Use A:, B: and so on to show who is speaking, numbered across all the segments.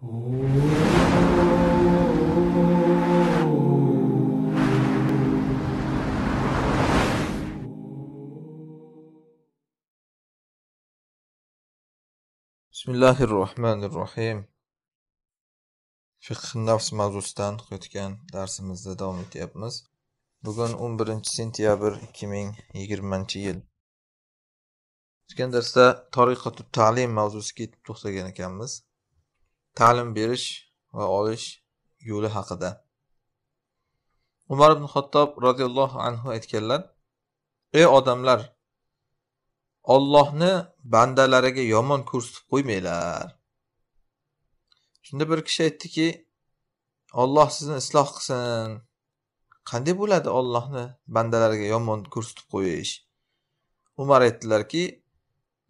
A: bismillahi rohmanir rohim fiqh nafs mavzusidan o'tgan darsimizda davom etyapmiz bugun 11 sentyabr 2020 yil o'tgan darsda tariqatu ta'lim mavzusiga to'xtagan ekanmiz ta'lim berish va olish yo'li haqida umar ibn xattob roziyallohu anhu aytganlar ey odamlar ollohni bandalariga yomon ko'rsatib qo'ymanglar shunda bir kishi aytdiki olloh sizni isloh qilsin qanday bo'ladi ollohni bandalariga yomon ko'rsatib qo'yish umar aytdilarki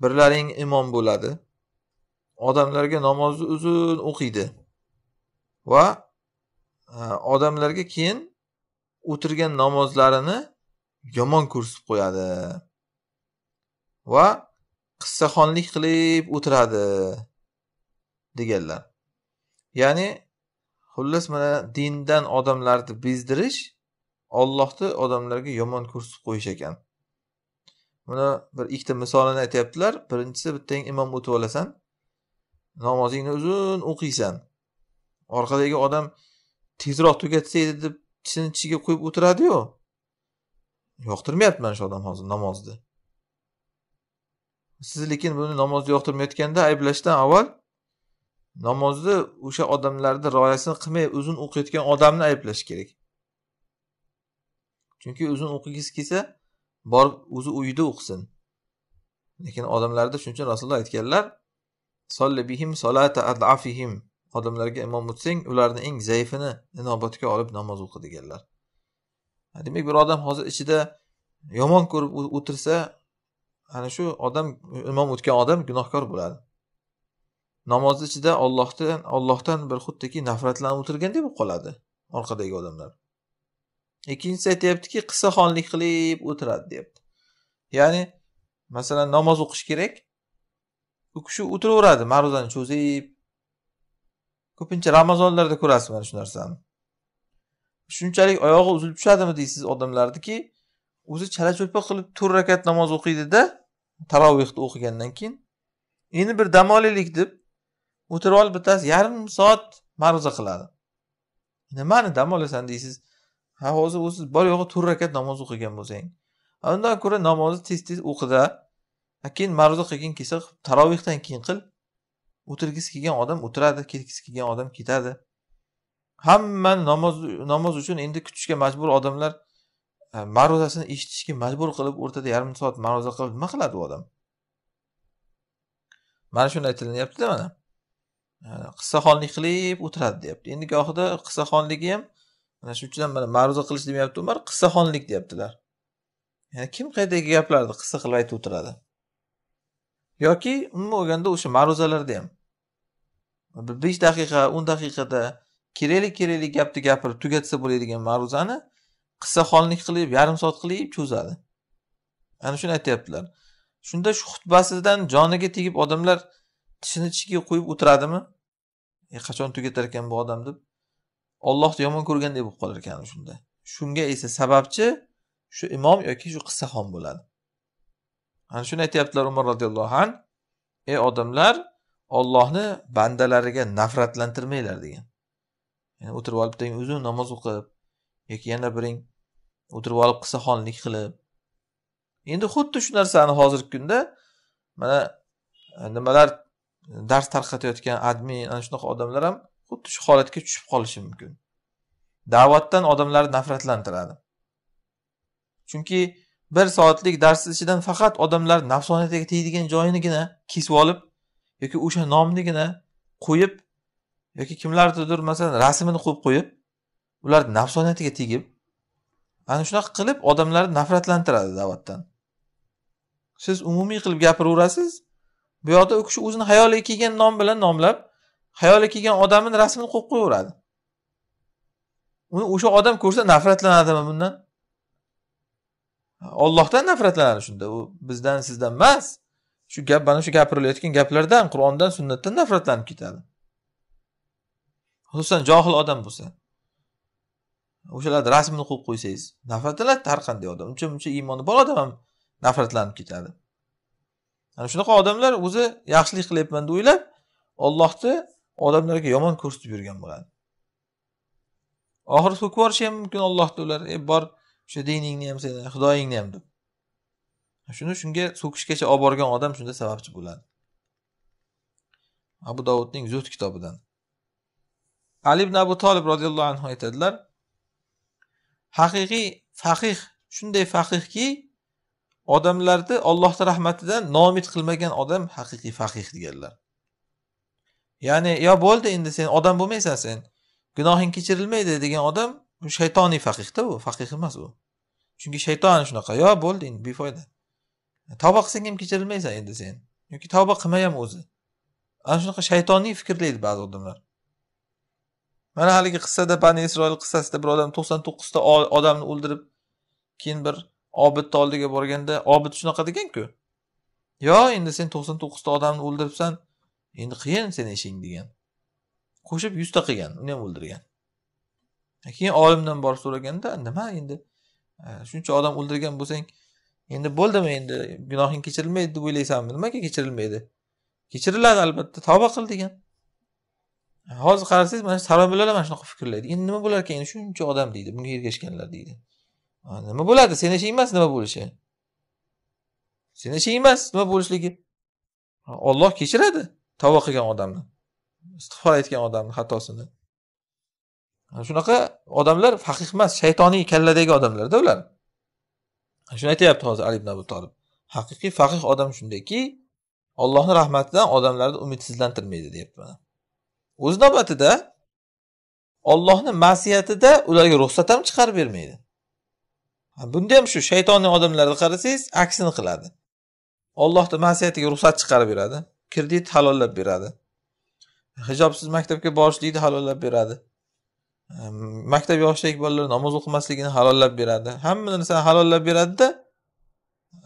A: birlaring imom bo'ladi odamlarga namozni uzun o'qiydi va e, odamlarga keyin o'tirgan namozlarini yomon ko'rsatib qo'yadi va qissaxonlik qilib o'tiradi deganlar ya'ni xullas mana dindan odamlarni bezdirish ollohni odamlarga yomon ko'rsatib qo'yish ekan buni bir ikkita misolini aytyaptilar birinchisi bittang imom o'tib olasan namozingni uzun o'qiysan orqadagi odam tezroq tugatsa edi deb tishini tishiga qo'yib o'tiradiyu yoqtirmayapti mana shu odam hozir namozni siz lekin buni namozni yoqtirmayotganda ayblashdan avval namozni o'sha odamlarni rioyasini qilmay uzun o'qiyotgan odamni ayblash kerak chunki uzun o'qigisi kelsa borib o'zi uyida o'qisin lekin odamlarda shuning uchun rasululloh aytganlar solli bihim solata adafihim odamlarga imom o'tsang ularni eng zaifini inobatga olib namoz o'qi deganlar demak bir odam hozir ichida yomon ko'rib o'tirsa ana shu odam imom o'tgan odam gunohkor bo'ladi namozni ichida ollohdan ollohdan bir xuddiki nafratlanib o'tirgandek bo'lib qoladi orqadagi odamlar ikkinchisi aytyaptiki qissaxonlik qilib o'tiradi deyapti ya'ni masalan namoz o'qish kerak u kishi o'tiraveradi ma'ruzani cho'zib ko'pincha ramazonlarda ko'rasiz mana shu narsani shunchalik oyog'i uzilib tushadimi deysiz odamlarniki o'zi chala cho'lpa qilib to'rt rakat namoz o'qiydida tarovehni o'qigandan keyin endi bir dam olaylik deb o'tirib olib bittasi yarim soat ma'ruza qiladi nimani dam olasan deysiz ha hozir o'zi bor yo'g'i to'rt rakat namoz o'qigan bo'lsang undan ko'ra namozni tez tez o'qida keyin ma'ruza qilgin kelsa tarovihdan keyin qil o'tirgisi kelgan odam o'tiradi ketgisi kelgan odam ketadi hamma namoz namoz uchun endi kutishga majbur odamlar ma'ruzasini eshitishga majbur qilib o'rtada yarim soat ma'ruza qilib nima qiladi u odam mana shuni aytilinyaptida mana qissaxonlik qilib o'tiradi deyapti endi gohida qissaxonligi ham mana shuning uchun ham mana ma'ruza qilish demayapti umar qissaxonlik deyaptilar ya'ni kim qayerdagi gaplarni qissa qilib aytib o'tiradi yoki umuman olganda o'sha ma'ruzalarda ham besh daqiqa o'n daqiqada kerakli kerakli gapni gapirib tugatsa bo'ladigan ma'ruzani qissa xonlik qilib yarim soat qilib cho'zadi ana shuni aytyaptilar shunda shu xutbasidan joniga tegib odamlar tishini tishiga qo'yib o'tiradimi e qachon tugatar ekan bu odam deb ollohni yomon ko'rganday bo'lib qolar ekan shunda shunga esa sababchi shu imom yoki shu qissa xon bo'ladi ana shuni aytyaptilar umar roziyallohu an ey odamlar ollohni bandalariga nafratlantirmanglar degan ya'ni o'tirib olib teng uzun namoz o'qib yoki yana biring o'tirib olib qissaxonlik xonlik qilib endi xuddi shu narsani hozirgi kunda mana e, nimalar e, dars tarqatayotgan admin ana shunaqa odamlar ham xuddi shu holatga tushib qolishi mumkin da'vatdan odamlar nafratlantiradi chunki bir soatlik dars ichidan faqat odamlar nafsoniyatiga tegadigan joyinigina kesib olib yoki o'sha nomnigina qo'yib yoki kimlardir masalan rasmini qo'yib qo'yib ularni nafsoniyatiga tegib ana shunaqa qilib odamlarni nafratlantiradi da'vatdan siz umumiy qilib gapiraverasiz bu yoqda u kishi o'zini hayoliga kelgan nom bilan nomlab hayoliga kelgan odamni rasmini qo'yib qo'yaveradi uni o'sha odam ko'rsa nafratlanadimi bundan ollohdan nafratlanadi shunda u bizdan sizdan emas shu gap mana shu gapirilayotgan gaplardan qur'ondan sunnatdan nafratlanib ketadi xususan johil odam bo'lsa o'shalarni rasmini qo'yib qo'ysangiz nafratlanadi har qanday odam uncha muncha iymoni bor odam ham nafratlanib ketadi ana shunaqa odamlar o'zi yaxshilik qilyapman deb o'ylab ollohni odamlarga yomon ko'rsatib yurgan bo'ladi oxiri so'kib yuborishi ham mumkin ollohni ular e bor o'sha diningni ham seni xudoyingni ham deb shuni shunga so'kishgacha olib borgan odam shunda sababchi bo'ladi abu dovudning zuhd kitobidan ali ibn abu tolib roziyallohu anhu aytadilar haqiqiy faqih shunday faqihki odamlarni ollohni rahmatidan nomid qilmagan odam haqiqiy faqih deganlar ya'ni yo bo'ldi endi sen odam bo'lmaysan sen gunohing kechirilmaydi degan odam u shaytoniy faqihda u faqih emas u chunki shayton shunaqa yo bo'ldi endi befoyda tavba qilsang ham kechirilmaysan endi sen yoki tavba qilmay ham o'zi ana shunaqa shaytoniy fikrlaydi ba'zi odamlar mana haligi qissada bani isroil qissasida bir odam to'qson to'qqizta odamni o'ldirib keyin bir obidni oldiga borganda obid shunaqa deganku yo endi sen to'qson to'qqizta odamni o'ldiribsan endi qiyin seni ishing degan qo'shib yuzta qilgan uni ham o'ldirgan keyin olimdan borib so'raganda nima endi shuncha odam o'ldirgan bo'lsang endi bo'ldimi endi gunohing kechirilmaydi deb o'ylaysanmi nimaga kechirilmaydi kechiriladi albatta tavba qil degan hozir qarasangiz mana shu ham mana shunaqa fikrlaydi endi nima bo'lar ekan shuncha odam deydi bunga ergashganlar deydi nima bo'ladi seni ishing emas nima bo'lishi seni ishing emas nima bo'lishligi olloh kechiradi tavba qilgan odamni istig'for aytgan odamni xatosini shunaqa odamlar faqih emas shaytoniy kalladagi odamlarda ular shuni aytyapti hozir ali ibn abu tolib haqiqiy faqih odam shundayki ollohni rahmatidan odamlarni umidsizlantirmaydi deyapti mana o'z navbatida ollohni ma'siyatida ularga ruxsat ham chiqarib bermaydi bunda ham shu shaytoniy odamlarni qarasangiz aksini qiladi ollohni ma'siyatiga ruxsat chiqarib beradi kredit halollab beradi hijobsiz maktabga borishlikni halollab beradi maktab yoshidagi bolalar namoz o'qimasligini halollab beradi hamma narsani halollab beradida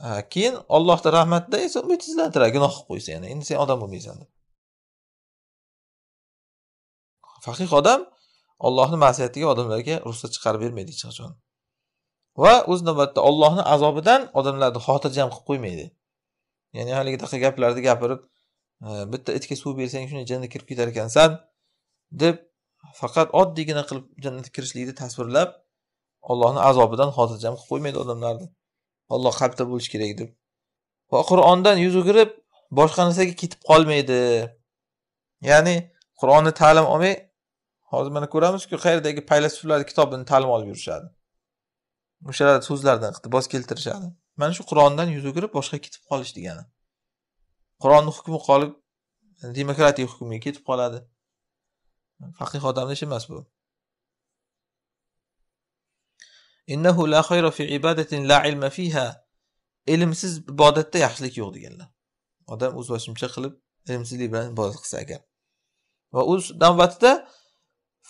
A: e, keyin allohni rahmatida esa umidsizlantiradi gunoh qilib qo'ysa yana endi sen odam bo'lmaysan deb faqih odam ollohni masiyatiga odamlarga ruxsat chiqarib bermaydi hech qachon va o'z navbatida ollohni azobidan odamlarni xotirjam qilib qo'ymaydi ya'ni haligidaqa gaplarni gapirib e, bitta itga suv bersang shunday jinni kirib ketar ekansan deb faqat oddiygina qilib jannatga kirishlikni tasvirlab allohni azobidan xotirjam qilib qo'ymaydi odamlarni olloh qalbda bo'lishi kerak deb va qur'ondan yuz o'girib boshqa narsaga ketib qolmaydi ya'ni qur'onni ta'lim olmay hozir mana ko'ramizku qayerdagi paylasuflarni kitobini ta'lim olib yurishadi o'shalar so'zlardan iqtibos keltirishadi mana shu qur'ondan yuz o'girib boshqa ketib qolish degani qur'onni hukmi qolib demokratiya hukmiga ketib qoladi faqih odamni ishi emas bu innahu la khayra fi ibadatin la ilma fiha ilmsiz ibodatda yaxshilik yo'q deganlar odam o'z boshimcha qilib ilmsizlik bilan ibodat qilsa agar va o'z navbatida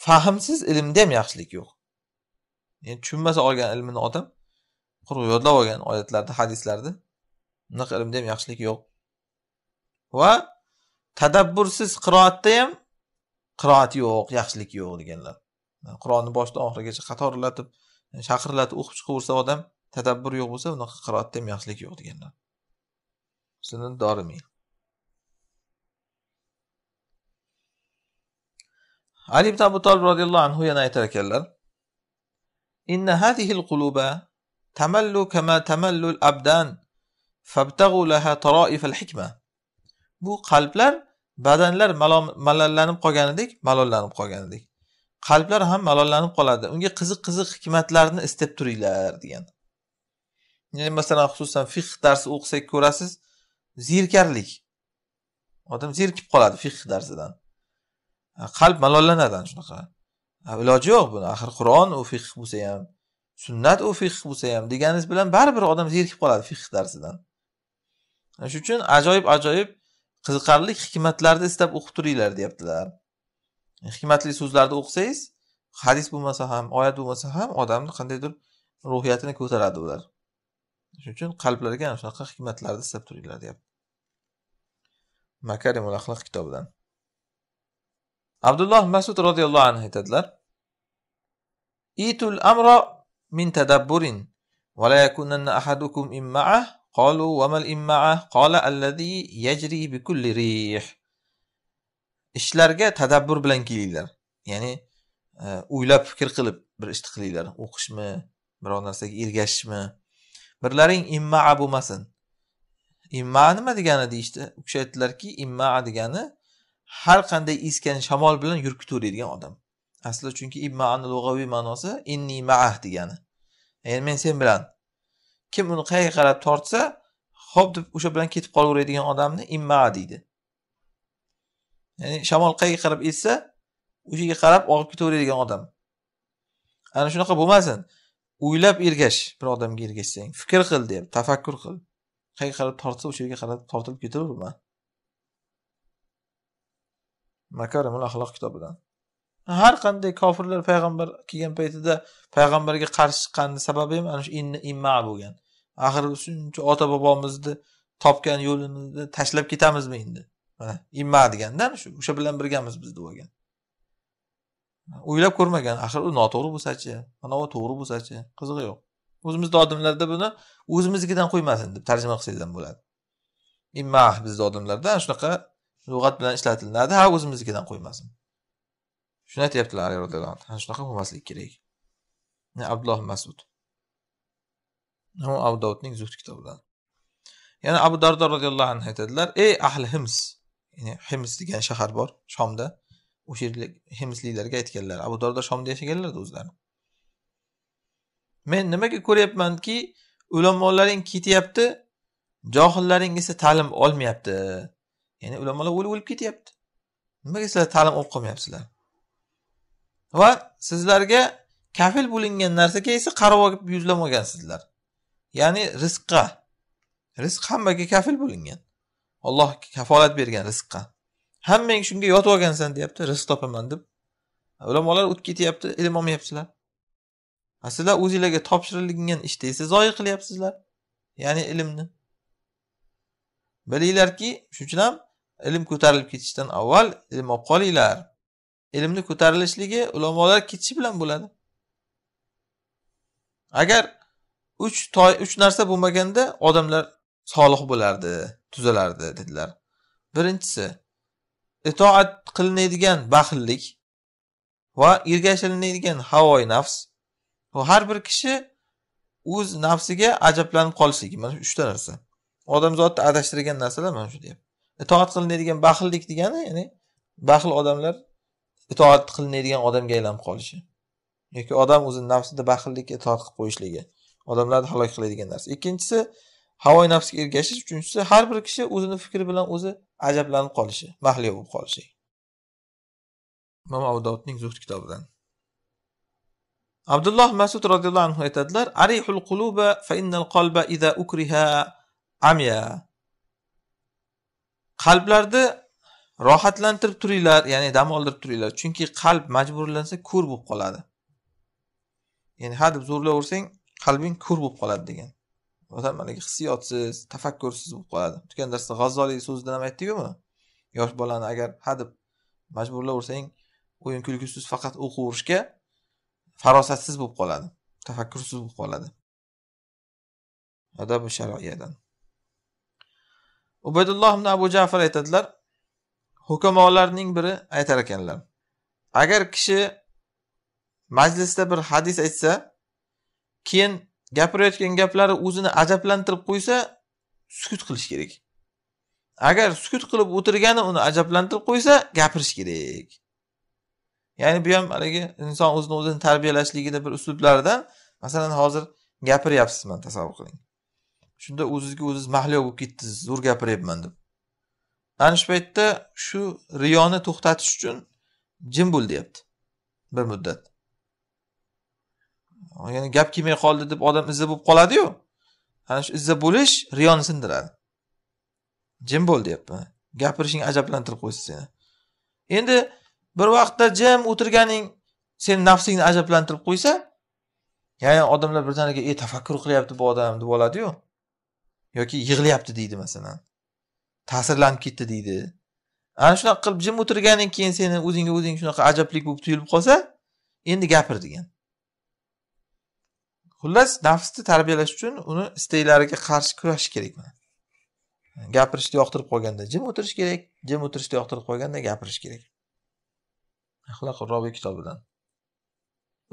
A: fahmsiz ilmda ham yaxshilik yo'q yani tushunmasa olgan ilmini odam quruq yodlab olgan oyatlarda hadislarda unaqa ilmda ham yaxshilik yo'q va tadabbursiz qiroatda ham qiroat yo'q yaxshilik yo'q deganlar qur'onni boshidan oxirigacha qatorlatib shaqirlatib o'qib chiqaversa odam tadabbur yo'q bo'lsa unaqa qiroatda ham yaxshilik yo'q deganlar sizni dorimil ali ibn abu tolib roziyallohu anhu yana aytar ekanlar inna hadihil quluba tamallu kama tamallul abdan fabtag'u laha taroifal hikma bu qalblar badanlar malollanib qolganidek malollanib qolganidek qalblar ham malollanib qoladi unga qiziq qiziq hikmatlarni istab turinglar degan ya'ni masalan xususan fiq darsi o'qisak ko'rasiz ziyirkarlik odam zerikib qoladi fiq darsidan qalb malollanadi ana shunaqa iloji yo'q buni axir qur'on u fiq bo'lsa ham sunnat u fiq bo'lsa ham deganingiz bilan baribir odam zerikib qoladi fiq darsidan shuning uchun ajoyib ajoyib qiziqarli hikmatlarni istab o'qib turinglar deyaptilar hikmatli so'zlarni o'qisangiz hadis bo'lmasa ham oyat bo'lmasa ham odamni qandaydir ruhiyatini ko'taradi ular shuning uchun qalblarga ana shunaqa hikmatlarni istab turinglar deyapti makarimul axloq kitobidan abdulloh masud roziyallohu anhu aytadilar itul amro min tadabburin ولا يكونن أحدكم إمعه قالوا وما الإمعة قال الذي يجري بكل ريح ishlarga tadabbur bilan kelinglar ya'ni o'ylab fikr qilib bir ishni qilinglar o'qishmi biror narsaga ergashishmi birlaring immaa bo'lmasin imma nima degani deyishdi u kishi aytdilarki imma degani har qanday esgan shamol bilan yurkitaveradigan odam aslida chunki immaani lug'aviy ma'nosi inni maah degani ya'ni men sen bilan kim uni qayerga qarab tortsa ho'p deb o'sha bilan ketib qolaveradigan odamni imma deydi ya'ni shamol qayerga qarab essa o'sha yerga qarab og'ib ketaveradigan odam ana shunaqa bo'lmasin o'ylab ergash bir odamga ergashsang fikr qil deyapti tafakkur qil qayerga qarab tortsa o'sha yerga qarab tortilib ketaverma makarimul axloq kitobidan har qanday kofirlar payg'ambar kelgan paytida payg'ambarga qarshi chiqqanini sababi ham ana shu imma bo'lgan axir shuncha ota bobomizni topgan yo'lini tashlab ketamizmi endi mana imma deganda shu o'sha bilan birgamiz biz deb olgan o'ylab ko'rmagan axir u noto'g'ri bo'lsachi manovi to'g'ri bo'lsachi qizig'i yo'q o'zimizni odamlarda buni o'zimiznikidan qo'ymasin deb tarjima qilsangiz ham bo'ladi imma ah, bizni odamlarda shunaqa lug'at bilan ishlatilinadi ha o'zimiznikidan qo'ymasin shuni aytyaptilar shunaqa bo'lmasligi kerak abdulloh masud u abu davudning zuhd kitobidan yana abu dardo roziyallohu anhu aytadilar ey ahli hims ya'ni hims degan shahar bor shomda o'sha yerda himsliklarga aytganlar abu dardo shomda yashaganlarda o'zlari men nimaga ko'ryapmanki ulamolaring ketyapti johillaring esa ta'lim olmayapti ya'ni ulamolar o'lib o'lib ketyapti nimaga sizlar ta'lim olib qolmayapsizlar va sizlarga kafil bo'lingan narsaga esa qarab olib yuzlab olgansizlar ya'ni rizqqa rizq hammaga kafil bo'lingan olloh kafolat bergan rizqqa hammang shunga yotib olgansan deyapti rizq topaman deb ulamolar o'tib ketyapti ilm olmayapsizlar sizlar o'zinglarga topshirilgan ishni esa zoyi qilyapsizlar ya'ni ilmni bilinglarki shuning uchun ham ilm ko'tarilib ketishdan avval ilm olib qolinglar ilmni ko'tarilishligi ulamolar ketishi bilan bo'ladi agar uch toy uch narsa bo'lmaganda odamlar solih bo'lardi tuzalardi dedilar birinchisi itoat qilinadigan baxillik va ergashilinadigan havoyi nafs va har bir kishi o'z nafsiga ajablanib qolishligi mana shu uchta narsa odamzodni adashtirgan narsalar mana shu deyapti itoat qilinadigan baxillik degani ya'ni baxil odamlar itoat qilinadigan odamga aylanib qolishi yoki odam o'zini nafsida baxillikka itoat qilib qo'yishligi odamlarni halok qiladigan narsa ikkinchisi havoy nafsga ergashish uchinchisi har bir kishi o'zini fikri bilan o'zi ajablanib qolishi mahliyo bo'lib qolishi imom zuhd kitobidan abdulloh masud roziyallohu anhu aytadilar arihul quluba fa innal qalba ida ukriha amya qalblarni rohatlantirib turinglar ya'ni dam oldirib turinglar chunki qalb majburlansa ko'r bo'lib qoladi ya'ni hadeb zo'rlaversang qalbing ko'r bo'lib qoladi degan odam haligi hissiyotsiz tafakkursiz bo'lib qoladi o'tgan darsda g'azzoliy so'zida ham aytdikku buni yosh bolani agar hadeb majburlaversang o'yin kulgusiz faqat o'qiyverishga farosatsiz bo'lib qoladi tafakkursiz bo'lib qoladi adabi sharoiyadan ubaydulloh ibn abu jafar aytadilar hukamolarning biri aytar ekanlar agar kishi majlisda bir hadis aytsa keyin gapirayotgan gaplari o'zini ajablantirib qo'ysa sukut qilish kerak agar sukut qilib o'tirgani uni ajablantirib qo'ysa gapirish kerak ya'ni bu ham haligi inson o'zini o'zini tarbiyalashligini bir uslublaridan masalan hozir gapiryapsiz man tasavvur qiling shunda o'zizga o'ziz mahliyo bo'lib ketdingiz zo'r gapiryapman deb ana shu paytda shu riyoni to'xtatish uchun jim bo'l deyapti bir muddat ya'ni gap kelmay qoldi deb odam izza bo'lib qoladiyu ana shu izza bo'lish riyoni sindiradi jim bo'l deyapman gapirishing ajablantirib qo'ysa seni endi bir vaqtda jim o'tirganing sen nafsingni ajablantirib qo'ysa ya'ni odamlar birdaniga e tafakkur qilyapti bu odam deb oladiyu yoki yig'layapti deydi masalan ta'sirlanib ketdi deydi ana shunaqa qilib jim o'tirganing keyin seni o'zingga o'zing shunaqa ajablik bo'lib tuyulib qolsa endi gapir degan xullas nafsni tarbiyalash uchun uni istaklariga qarshi kurashish kerak mana gapirishni yoqtirib qolganda jim o'tirish kerak jim o'tirishni yoqtirib qolganda gapirish kerak axloq robiy kitobidan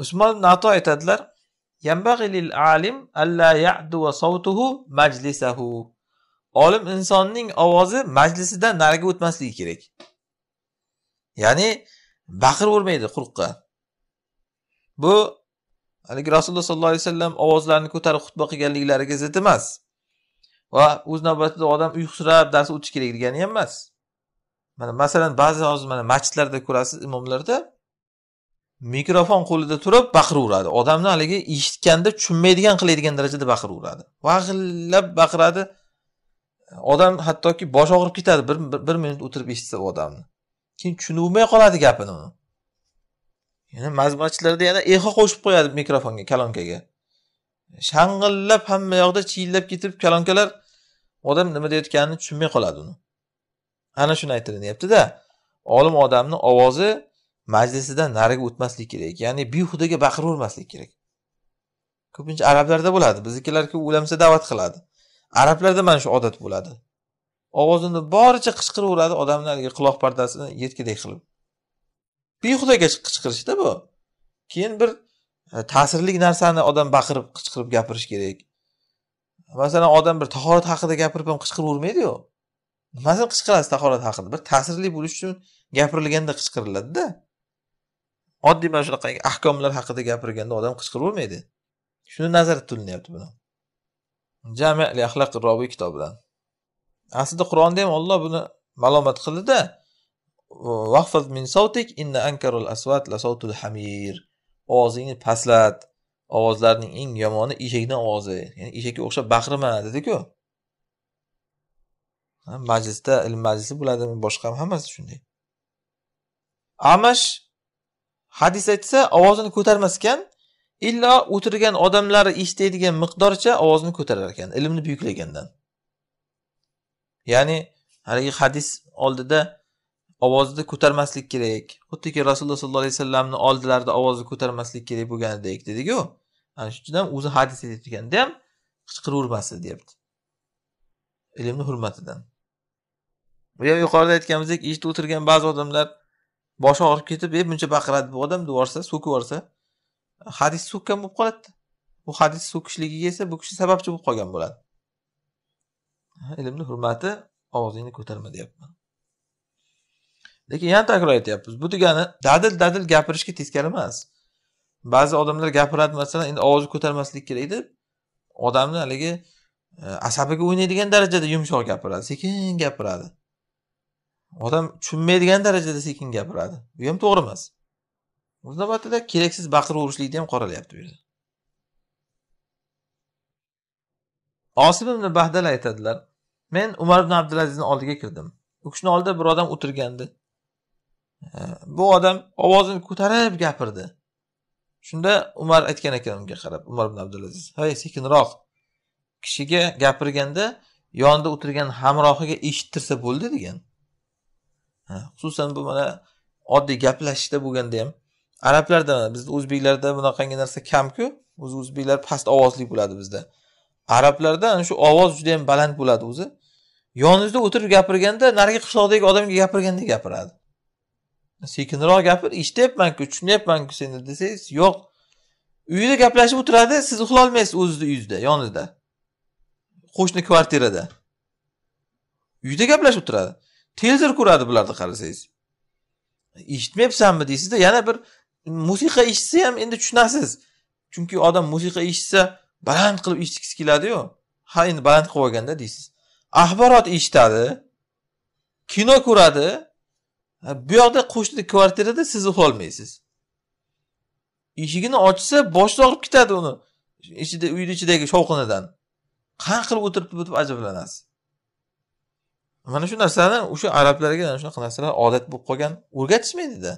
A: usmon nato aytadilar olim insonning ovozi majlisidan nariga o'tmasligi kerak ya'ni baqirib o'rmaydi quruqqa bu haligi rasululloh sollallohu alayhi vasallam ovozlarini ko'tarib xutba qilganliklariga zid emas va o'z navbatida odam uyqusirab dars o'tishi kerak degani ham emas mana masalan ba'zi hozir mana masjidlarda ko'rasiz imomlarda mikrofon qo'lida turib baqiraveradi odamni haligi eshitganda tushunmaydigan qiladigan darajada baqiraveradi vag'illab baqiradi odam hattoki bosh og'rib ketadi bir, bir, bir minut o'tirib eshitsa u odamni keyin tushunolmay qoladi gapini uni yana mazmachilarda yana eho qo'shib qo'yadi mikrofonga kalonkaga shang'illab hamma yoqda chiyillab ketib kalonkalar odam nima deyotganini tushunmay qoladi uni ana shuni aytilinyaptida olim odamni ovozi majlisidan nariga o'tmaslik kerak ya'ni behudaga baqiravermaslik kerak ko'pincha arablarda bo'ladi biznikilarga o'lamsa da'vat qiladi arablarda mana shu odat bo'ladi ovozini boricha qichqiraveradi odamlarga quloq pardasini yetkidek qilib behudaga qichqirishda bu keyin bir e, ta'sirli narsani odam baqirib qichqirib gapirish kerak masalan odam bir tahorat haqida gapirib ham qichqiravermaydiyu nimasin qichqirasiz tahorat haqida bir ta'sirli bo'lish uchun gapirilganda qichqiriladida oddiy mana shunaqa ahkomlar haqida gapirganda odam qichqiravermaydi shuni nazarda tutilinyapti buni jami axloq robiy kitobidan aslida qur'onda ham olloh buni malomat qildida vahfaz min sautik inna ankarul aswat la savtul hamir ovozingni pastlat ovozlarning eng yomoni eshakni ovozi ya'ni eshakka o'xshab baqirma dediku majlisda ilm majlisi bo'ladimi boshqa hammasi shunday amash hadis aytsa ovozini ko'tarmas ekan illo o'tirgan odamlari eshitadigan miqdorcha ovozini ko'tarar ekan ilmni buyuklagandan ya'ni haligi hadis oldida ovozni ko'tarmaslik kerak xuddiki rasululloh sollallohu alayhi vasallamni oldilarida ovozni ko'tarmaslik kerak bo'lganidek dediku ana shuning uchun ham o'zi hadis aytayotganda ham qichqiravermasdi deyapti ilmni hurmatidan bu ham yuqorida aytganimizdek eshitib o'tirgan ba'zi odamlar boshi og'rib ketib e buncha baqiradi bu odam deb yuborsa so'kib yuborsa hadis so'kkan bo'lib qoladida bu hadis so'kishligiga esa bu kishi sababchi bo'lib qolgan bo'ladi ilmni hurmati ovozingni ko'tarma deyapman lekin yana takror aytyapmiz bu degani dadil dadil gapirishga teskari emas ba'zi odamlar gapiradi masalan endi ovozni ko'tarmaslik kerak deb odamni haligi e, asabiga o'ynaydigan darajada yumshoq gapiradi sekin gapiradi odam tushunmaydigan darajada sekin gapiradi bu ham to'g'ri emas o'z navbatida keraksiz baqiraverishlikni ham qoralayapti bu yerda osim ibn bahdal aytadilar men umar ibn abdulazizni oldiga kirdim u kishini oldida bir odam o'tirgandi bu odam ovozini ko'tarib gapirdi shunda umar aytgan ekan unga qarab umar ibn abdulaziz hey sekinroq kishiga gapirganda yonida o'tirgan hamrohiga eshittirsa bo'ldi degan xususan bu mana oddiy gaplashishda bo'lganda ham arablarda bizni o'zbeklarda bunaqangi narsa kamku o'zi o'zbeklar past ovozli bo'ladi bizda arablarda ana shu ovoz juda baland bo'ladi o'zi yoningizda o'tirib gapirganda narigi qishloqdagi odamga gapirgandek gapiradi sekinroq gapir eshityapmanku tushunyapmanku seni desangiz yo'q uyida gaplashib o'tiradi siz uxlolmaysiz o'zizni uyingizda yonida qo'shni kvartirada uyda gaplashib o'tiradi televizor ko'radi bularni qarasangiz eshitmayapsanmi deysizda yana bir musiqa eshitsa ham endi tushunasiz chunki odam musiqa eshitsa baland qilib eshitgisi keladiyu ha endi baland qilib olganda deysiz axborot eshitadi kino ko'radi bu yoqda qo'shni kvartirada siz uxlolmaysiz eshigini ochsa boshni og'rib ketadi uni ichida uyni ichidagi shovqinidan qanaqa qilib o'tiribdi deb ajablanasiz mana shu narsani o'sha arablarga mana shunaqa narsalar odat bo'lib qolgan o'rgatishmaydida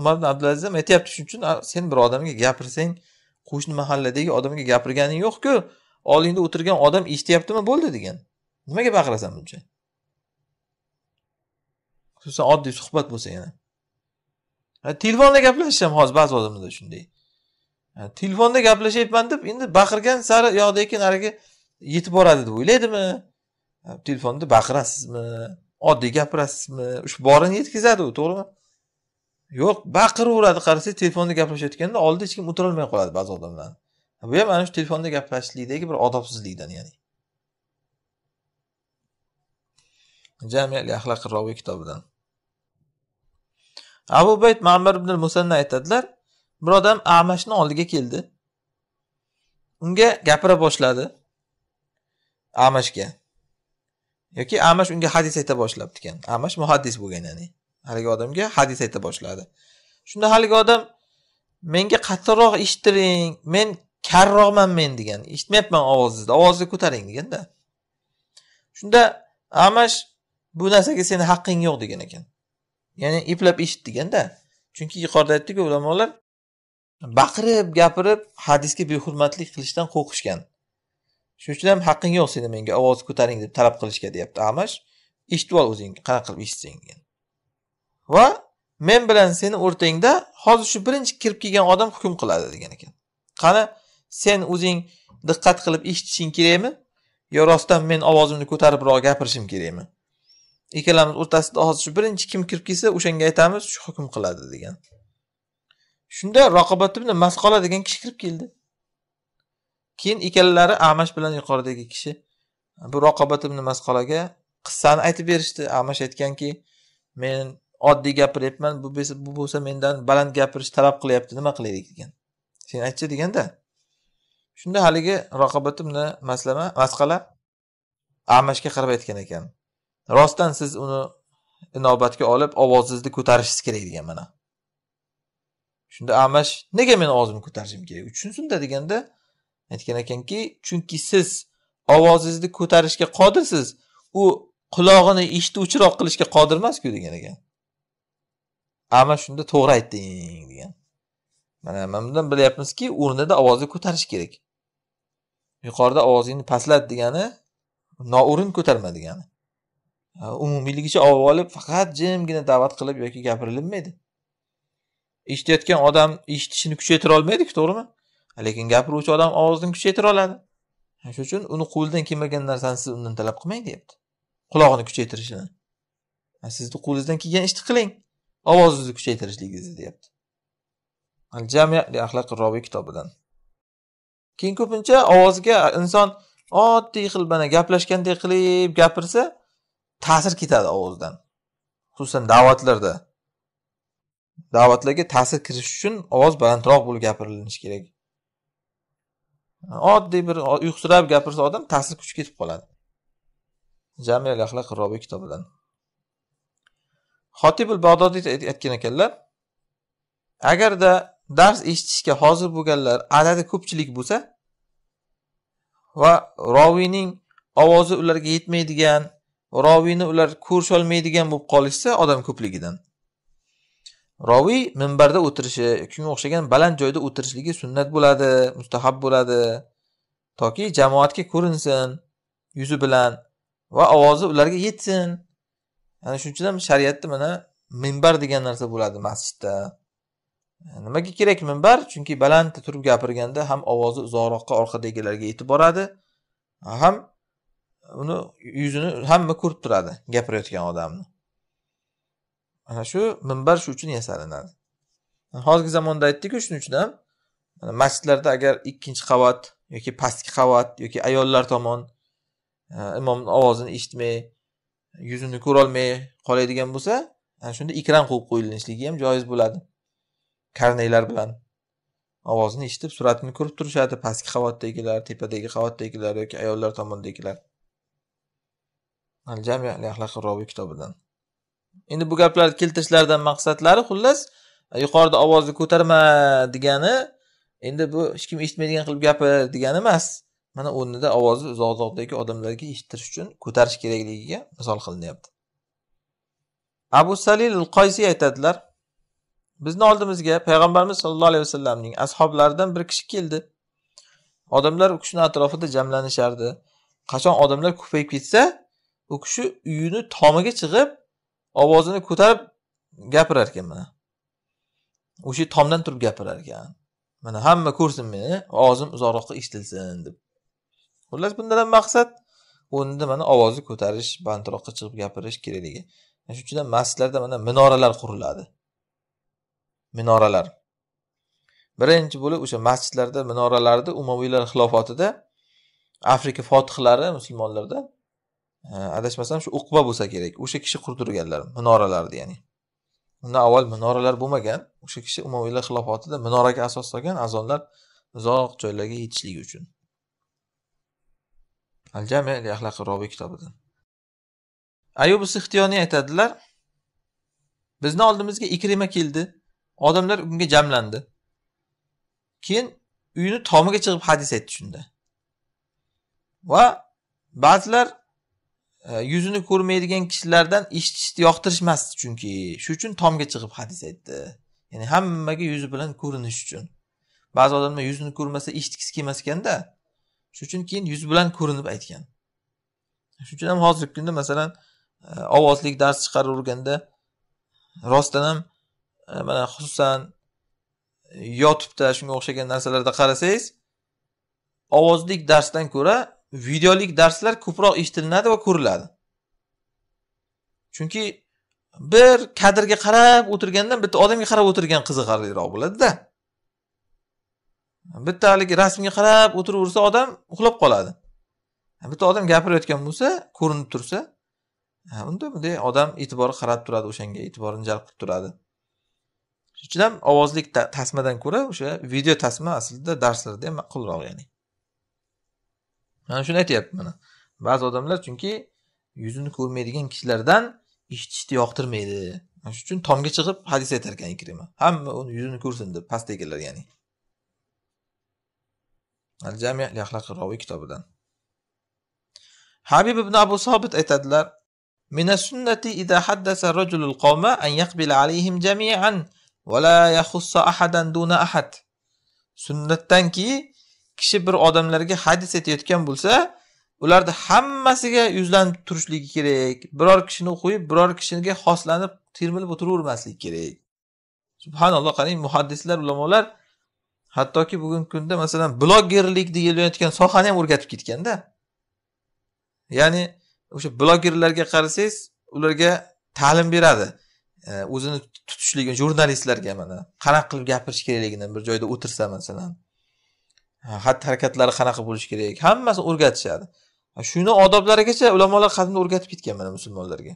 A: umar ibn abdulaziz ham aytyapti shuning uchun sen bir odamga gapirsang qo'shni mahalladagi odamga gapirganing yo'qku oldingda o'tirgan odam eshityaptimi bo'ldi degan nimaga baqirasan buncha xususan oddiy suhbat bo'lsa yana telefonda gaplashish ham hozir ba'zi odamlarda shunday telefonda gaplashyapman deb endi baqirgan sari u yoqdagi yetib boradi deb o'ylaydimi telefonda baqirasizmi oddiy gapirasizmi ush borini yetkazadi u to'g'rimi yo'q baqiraveradi qarasangiz telefonda gaplashayotganda oldida hech kim o'tirolmay qoladi ba'zi odamlarni bu ham ana shu telefonda gaplashishlikdagi bir odobsizlikdan ya'ni jamiyat axloqi robiy kitobidan abu bayt mamir ibn musanna aytadilar bir odam amashni oldiga keldi unga gapira boshladi amashga yoki amash unga hadis ayta boshlabdi ekan amash muhaddis bo'lgan ya'ni haligi odamga hadis ayta boshladi shunda haligi odam menga qattiqroq eshittiring men karroqman men degan eshitmayapman ovozingizni ovozni ko'taring deganda shunda amash bu narsaga seni haqqing yo'q degan ekan ya'ni eplab deganda chunki yuqorida aytdikku ulamolar baqirib gapirib hadisga behurmatlik qilishdan qo'rqishgan shuning uchun ham haqqing yo'q seni menga ovoz ko'taring deb talab qilishga deyapti amash eshitib ol o'zing qanaqa qilib eshitsang degan va men bilan seni o'rtangda hozir shu birinchi kirib kelgan odam hukm qiladi degan ekan qani sen o'zing diqqat qilib eshitishing kerakmi yo rostdan men ovozimni ko'taribroq gapirishim kerakmi ikkalamiz o'rtasida hozir shu birinchi kim kirib kelsa o'shanga aytamiz shu hukm qiladi degan shunda raqobat ibn masqola degan kishi kirib keldi keyin ikkalalari amash bilan yuqoridagi kishi bu raqobat ibn masqolaga qissani aytib berishdi amash aytganki men oddiy gapiryapman bu bu bo'lsa mendan baland gapirish talab qilyapti nima qilaylik degan sen aytchi deganda shunda haligi raqobat ibn maslama masqala amashga qarab aytgan ekan rostdan siz uni inobatga olib ovozingizni ko'tarishingiz kerak degan mana shunda amash nega men ovozimni ko'tarishim kerak tushunsinda deganda aytgan ekanki chunki siz ovozingizni ko'tarishga qodirsiz u qulog'ini eshituvchiroq qilishga qodir emasku degan ekan ama shunda to'g'ri aytding degan mana bundan bilyapmizki o'rnida ovozni ko'tarish kerak yuqorida ovozingni pastlat degani noo'rin ko'tarma degani umumiyligicha olib olib faqat jimgina da'vat qilib yoki gapirilinmaydi eshitayotgan odam eshitishini kuchaytira olmaydiku to'g'rimi lekin gapiruvchi odam ovozini kuchaytira oladi shuning uchun uni qo'lidan kelmagan narsani siz undan talab qilmang deyapti qulog'ini kuchaytirishini sizni qo'lingizdan kelgan ishni qiling ovozingizni kuchaytirishligingizni deyapti al li axlaqi roviy kitobidan keyin ko'pincha ovozga inson oddiy xil mana gaplashgandek qilib gapirsa ta'sir ketadi ovozdan xususan da'vatlarda da'vatlarga ta'sir kirish uchun ovoz balandroq bo'lib gapirilishi kerak oddiy bir uyqusirab gapirsa odam ta'sir kuchi ketib qoladi jamiyal axlaq robiy kitobidan xotibul bag'dodiy aytgan ekanlar agarda dars eshitishga hozir bo'lganlar adadi ko'pchilik bo'lsa va roviyning ovozi ularga yetmaydigan roviyni ular ko'risholmaydigan bo'lib qolishsa odam ko'pligidan roviy minbarda o'tirishi yoki shunga o'xshagan baland joyda o'tirishligi sunnat bo'ladi mustahab bo'ladi toki jamoatga ko'rinsin yuzi bilan va ovozi ularga yetsin ana shuning uchun ham shariatda mana minbar degan narsa bo'ladi masjidda nimaga kerak minbar chunki balandda turib gapirganda ham ovozi uzoqroqqa orqadagilarga yetib boradi ham uni yuzini hamma ko'rib turadi gapirayotgan odamni ana shu minbar shu uchun yasalinadi hozirgi zamonda aytdikku shuning uchun ham mana masjidlarda agar ikkinchi qavat yoki pastki qavat yoki ayollar tomon e, imomni ovozini eshitmay yuzini ko'rolmay qoladigan bo'lsa ana shunda ekran qo'yib qo'yilishligi ham joiz bo'ladi karnaylar bilan ovozini eshitib suratini ko'rib turishadi pastki qavatdagilar tepadagi qavatdagilar yoki ayollar tomondagilar al jamya li axloqi rovi kitobidan endi bu gaplarni keltirishlaridan maqsadlari xullas e, yuqorida ovozni ko'tarma degani endi bu hech kim eshitmaydigan qilib gapir degani emas mana o'rnida ovozni uzoq uzoqdagi odamlarga eshitish uchun ko'tarish kerakligiga misol qilinyapti abu salil qoysiy aytadilar bizni oldimizga payg'ambarimiz sollallohu alayhi vasallamning ashoblaridan bir kishi keldi odamlar u kishini atrofida jamlanishardi qachon odamlar ko'payib ketsa u kishi uyini tomiga chiqib ovozini ko'tarib gapirar ekan mana o'sha tomdan turib gapirar ekan mana hamma ko'rsin meni ovozim uzoqroqqa eshitilsin deb xullas bundan maqsad o'rnida mana ovozni ko'tarish balandroqqa chiqib gapirish kerakligi shuning uchun ham masjidlarda mana minoralar quriladi minoralar birinchi bo'lib o'sha masjidlarda minoralarni umaviylar xilofatida afrika fotihlari musulmonlarda adashmasam shu uqba bo'lsa kerak o'sha kishi qurdirganlar minoralarni ya'ni undan avval minoralar bo'lmagan o'sha kishi umaviylar xilofotida minoraga asos solgan azonlar uzoq joylarga yetishligi uchun al jami axloqi robiy kitobidan ayub sixtiyoniy aytadilar bizni oldimizga ikrima keldi odamlar unga jamlandi keyin uyini tomiga chiqib hadis aytdi shunda va ba'zilar yuzini ko'rmaydigan kishilardan eshitishni yoqtirishmasdi chunki shu uchun tomga chiqib hadis aytdi ya'ni hammaga yuzi bilan ko'rinish uchun ba'zi odamlar yuzini ko'rmasa eshitgisi kelmas ekanda shuning uchun keyin yuz bilan ko'rinib aytgan shuning uchun ham hozirgi kunda masalan e, ovozlik dars chiqaraverganda rostdan ham e, mana xususan yotibda shunga o'xshagan narsalarda qarasangiz ovozlik darsdan ko'ra videolik darslar ko'proq eshitilinadi va ko'riladi chunki bir kadrga qarab o'tirgandan bitta odamga qarab o'tirgan qiziqarliroq bo'ladida bitta haligi rasmga qarab o'tiraversa odam uxlab qoladi bitta odam gapirayotgan bo'lsa ko'rinib tursa unda bunday odam e'tibori qarab turadi o'shanga e'tiborini jalb qilib turadi shuning uchun ham ovozlik tasmadan ko'ra o'sha video tasma aslida darslarda ham maqulroq ya'ni mana shuni aytyapti mana ba'zi odamlar chunki yuzini ko'rmaydigan kishilardan eshitishni yoqtirmaydi shuning uchun tomga chiqib hadis aytar ekan ikrima hamma uni yuzini ko'rsin deb pastdagilar ya'ni al jami li roviy kitobidan habib ibn abu sobit aytadilar من السنة إذا حدث الرجل القوم أن يقبل عليهم جميعا ولا يخص أحدا دون أحد sunnatdanki kishi bir odamlarga hadis aytayotgan bo'lsa ularni hammasiga yuzlanib turishligi kerak biror kishini o'qiyib biror kishiga xoslanib termilib o'tiravermaslik kerak subhanalloh qarang muhaddislar ulamolar hattoki bugungi kunda masalan blogerlik deyilayotgan sohani ham o'rgatib ketganda ya'ni o'sha blogerlarga qarasangiz ularga ta'lim beradi e, o'zini tutishligini jurnalistlarga mana qanaqa qilib gapirish kerakligini bir joyda o'tirsa masalan xatti harakatlari qanaqa bo'lishi kerak hammasini o'rgatishadi shuni odoblarigacha ulamolar qadimda o'rgatib ketgan mana musulmonlarga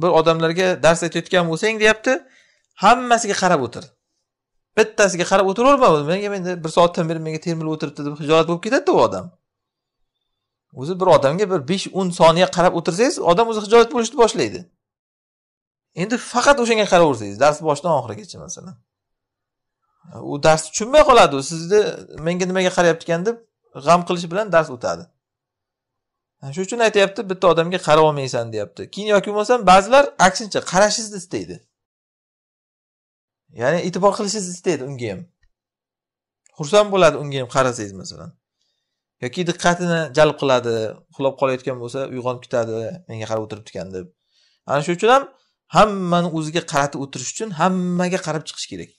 A: bir odamlarga dars aytayotgan bo'lsang deyapti hammasiga qarab o'tir bittasiga qarab o'tiraverma menga menda bir soatdan beri menga termilib o'tiribdi deb hijolat bo'lib ketadida u odam o'zi bir odamga bir besh o'n soniya qarab o'tirsangiz odam o'zi hijolat bo'lishni boshlaydi endi faqat o'shanga qaraversangiz dars boshidan oxirigacha masalan u darsni tushunmay qoladi u sizni menga nimaga qarayapti ekan deb g'am qilish bilan dars o'tadi shuning uchun aytyapti bitta odamga qarab olmaysan deyapti keyin yoki bo'lmasam ba'zilar aksincha qarashingizni istaydi ya'ni e'tibor qilishingizni istaydi unga ham xursand bo'ladi unga ham qarasangiz masalan yoki diqqatini jalb qiladi uxlab qolayotgan bo'lsa uyg'onib ketadi menga qarab o'tiribdi ekan deb ana shuning uchun ham hammani o'ziga qaratib o'tirish uchun hammaga qarab chiqish kerak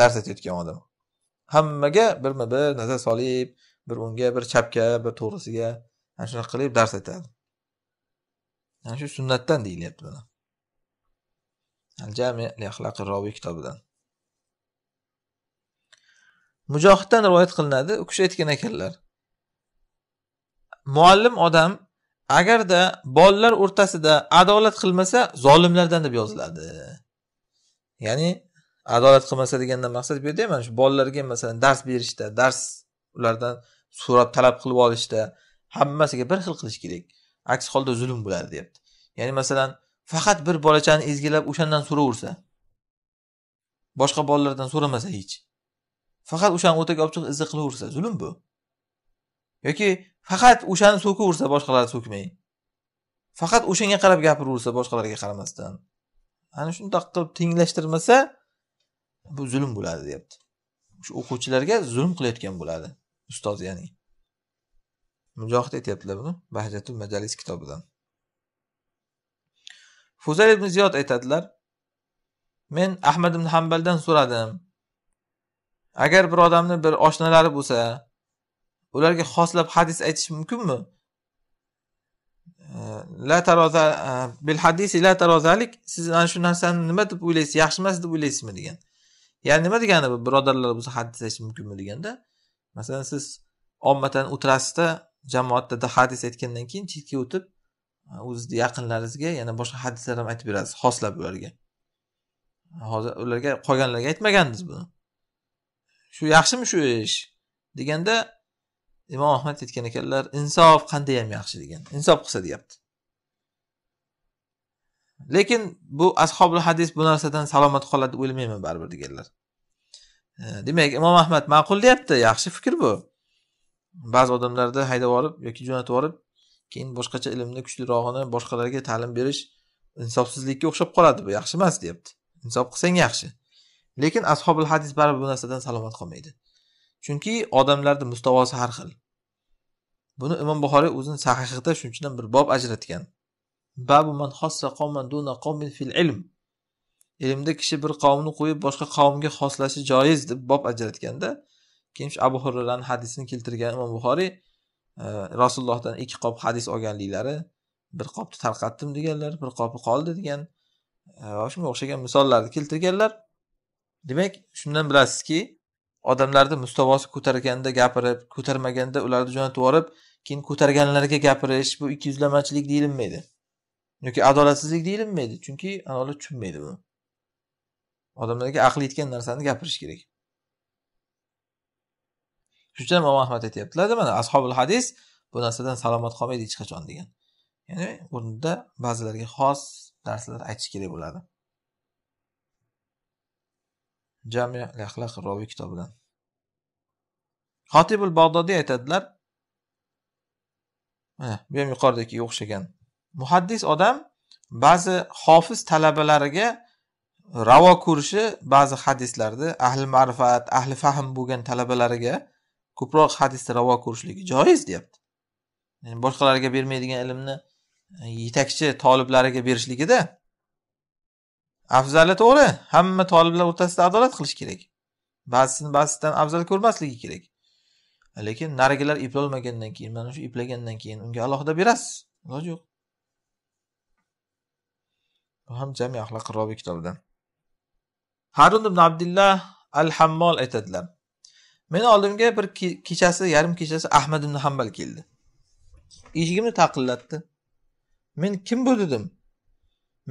A: dars aytayotgan odam hammaga birma bir nazar solib bir o'ngga bir chapga bir to'g'risiga ana shunaqa qilib dars aytadi ana shu sunnatdan deyilyapti buni al jami kitobidan mujohiddan rivoyat qilinadi u kishi aytgan ekanlar muallim odam agarda bolalar o'rtasida adolat qilmasa zolimlardan deb yoziladi ya'ni adolat qilmasa degandan maqsad bu yerda mana shu bolalarga masalan dars berishda dars ulardan so'rab talab qilib olishda hammasiga bir xil qilish kerak aks holda zulm bo'ladi deyapti ya'ni masalan faqat bir bolachani ezgilab o'shandan so'raversa boshqa bolalardan so'ramasa hech faqat o'shani o'taga olib chiqib izza qilaversa zulm bu yoki faqat o'shani so'kaversa boshqalarni so'kmay faqat o'shanga qarab gapiraversa boshqalarga qaramasdan ana shundoq qilib tenglashtirmasa bu zulm bo'ladi deyapti shu o'quvchilarga zulm qilayotgan bo'ladi ustoz ya'ni mujohid aytyaptilar buni bahjatul majalis kitobidan fuzay ibn ziyod aytadilar men ahmad ibn hambaldan so'radim agar bir odamni bir oshnalari bo'lsa ularga xoslab hadis aytish mumkinmi la taroza e, bil hadisi la tarozalik siz ana shu narsani nima deb o'ylaysiz yaxshi emas deb o'ylaysizmi degan ya'ni nima degani birodarlar bo'lsa hadis aytish mumkinmi deganda masalan siz ommatan o'tirasizda jamoatda hadis aytgandan keyin chetga o'tib e, o'zizni yaqinlaringizga yana boshqa hadislar ham aytib berasiz xoslab ularga hozir ularga qolganlarga aytmagandiz buni shu yaxshimi shu ish deganda imom ahmad aytgan ekanlar insof qanday ham yaxshi degan insof qilsa deyapti lekin bu ashobul hadis bu narsadan salomat qoladi deb o'ylamayman baribir deganlar demak imom ahmad ma'qul deyapti yaxshi fikr bu ba'zi odamlarni haydab yuborib yoki jo'natib yuborib keyin boshqacha ilmni kuchlirog'ini boshqalarga ta'lim berish insofsizlikka o'xshab qoladi bu yaxshi emas deyapti insof qilsang yaxshi lekin ashobul hadis baribir bu narsadan salomat qolmaydi chunki odamlarni mustavosi har xil buni imom buxoriy o'zini sahihida shuning uchun bir bob ajratgan babu man xossa qavman duna qavmin fil ilm ilmda kishi bir qavmni qo'yib boshqa qavmga xoslashi joiz deb bob ajratganda keyin shu abu hurrani hadisini keltirgan imom buxoriy e, rasulullohdan ikki qop hadis olganliklari bir qopni tarqatdim deganlar bir qopi qoldi degan e, shunga o'xshagan misollarni keltirganlar demak shundan bilasizki odamlarni mustavosi ko'targanda gapirib ko'tarmaganda ularni jo'natib yuborib keyin ko'targanlarga gapirish bu ikkiyuzlamachilik deyilmaydi yoki adolatsizlik deyilmaydi chunki anola tushunmaydi buni odamlarga aqli yetgan narsani gapirish kerak shuning uchun imom ahmad aytyaptilarda mana ashobul hadis bu narsadan salomat qolmaydi hech qachon degan ya'ni o'rnida ba'zilarga xos narsalar aytish kerak bo'ladi jami axloq rovi kitobidan xotibul bag'dodiy aytadilar bu ham yuqoridagiga o'xshagan muhaddis odam ba'zi hofiz talabalariga ravo ko'rishi ba'zi hadislarni ahli ma'rifat ahli fahm bo'lgan talabalariga ko'proq hadisni ravo ko'rishligi joiz deyapti yani boshqalarga bermaydigan ilmni e, yetakchi toliblariga berishligida afzali to'g'ri hamma toliblar o'rtasida adolat qilish kerak ba'zisini ba'zisidan afzal ko'rmasligi kerak lekin narigilar eplolmagandan keyin mana shu eplagandan keyin unga alohida berasiz iloji yo'q ham jami axloq robi kitobidan harun ibn abdullah al hammol aytadilar meni oldimga bir kechasi yarim kechasi ahmad ibn hambal keldi eshigimni taqillatdi men kim bu dedim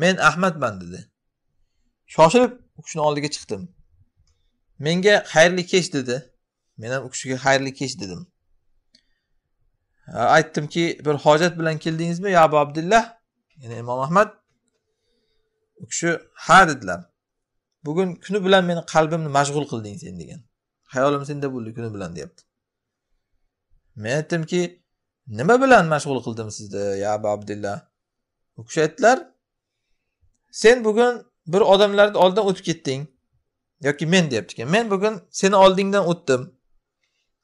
A: men ahmadman dedi shoshilib u kishini oldiga chiqdim menga xayrli kech dedi men ham u kishiga xayrli kech dedim aytdimki bir hojat bilan keldingizmi yo abu abdullah ya'ni imom ahmad u kishi ha dedilar bugun kuni bilan meni qalbimni mashg'ul qilding sen degan hayolim senda bo'ldi kuni bilan deyapti men aytdimki nima bilan mashg'ul qildim sizni ya abu abdulla u kishi aytdilar sen bugun bir odamlarni oldidan o'tib ketding yoki men deyapti ekan men bugun seni oldingdan o'tdim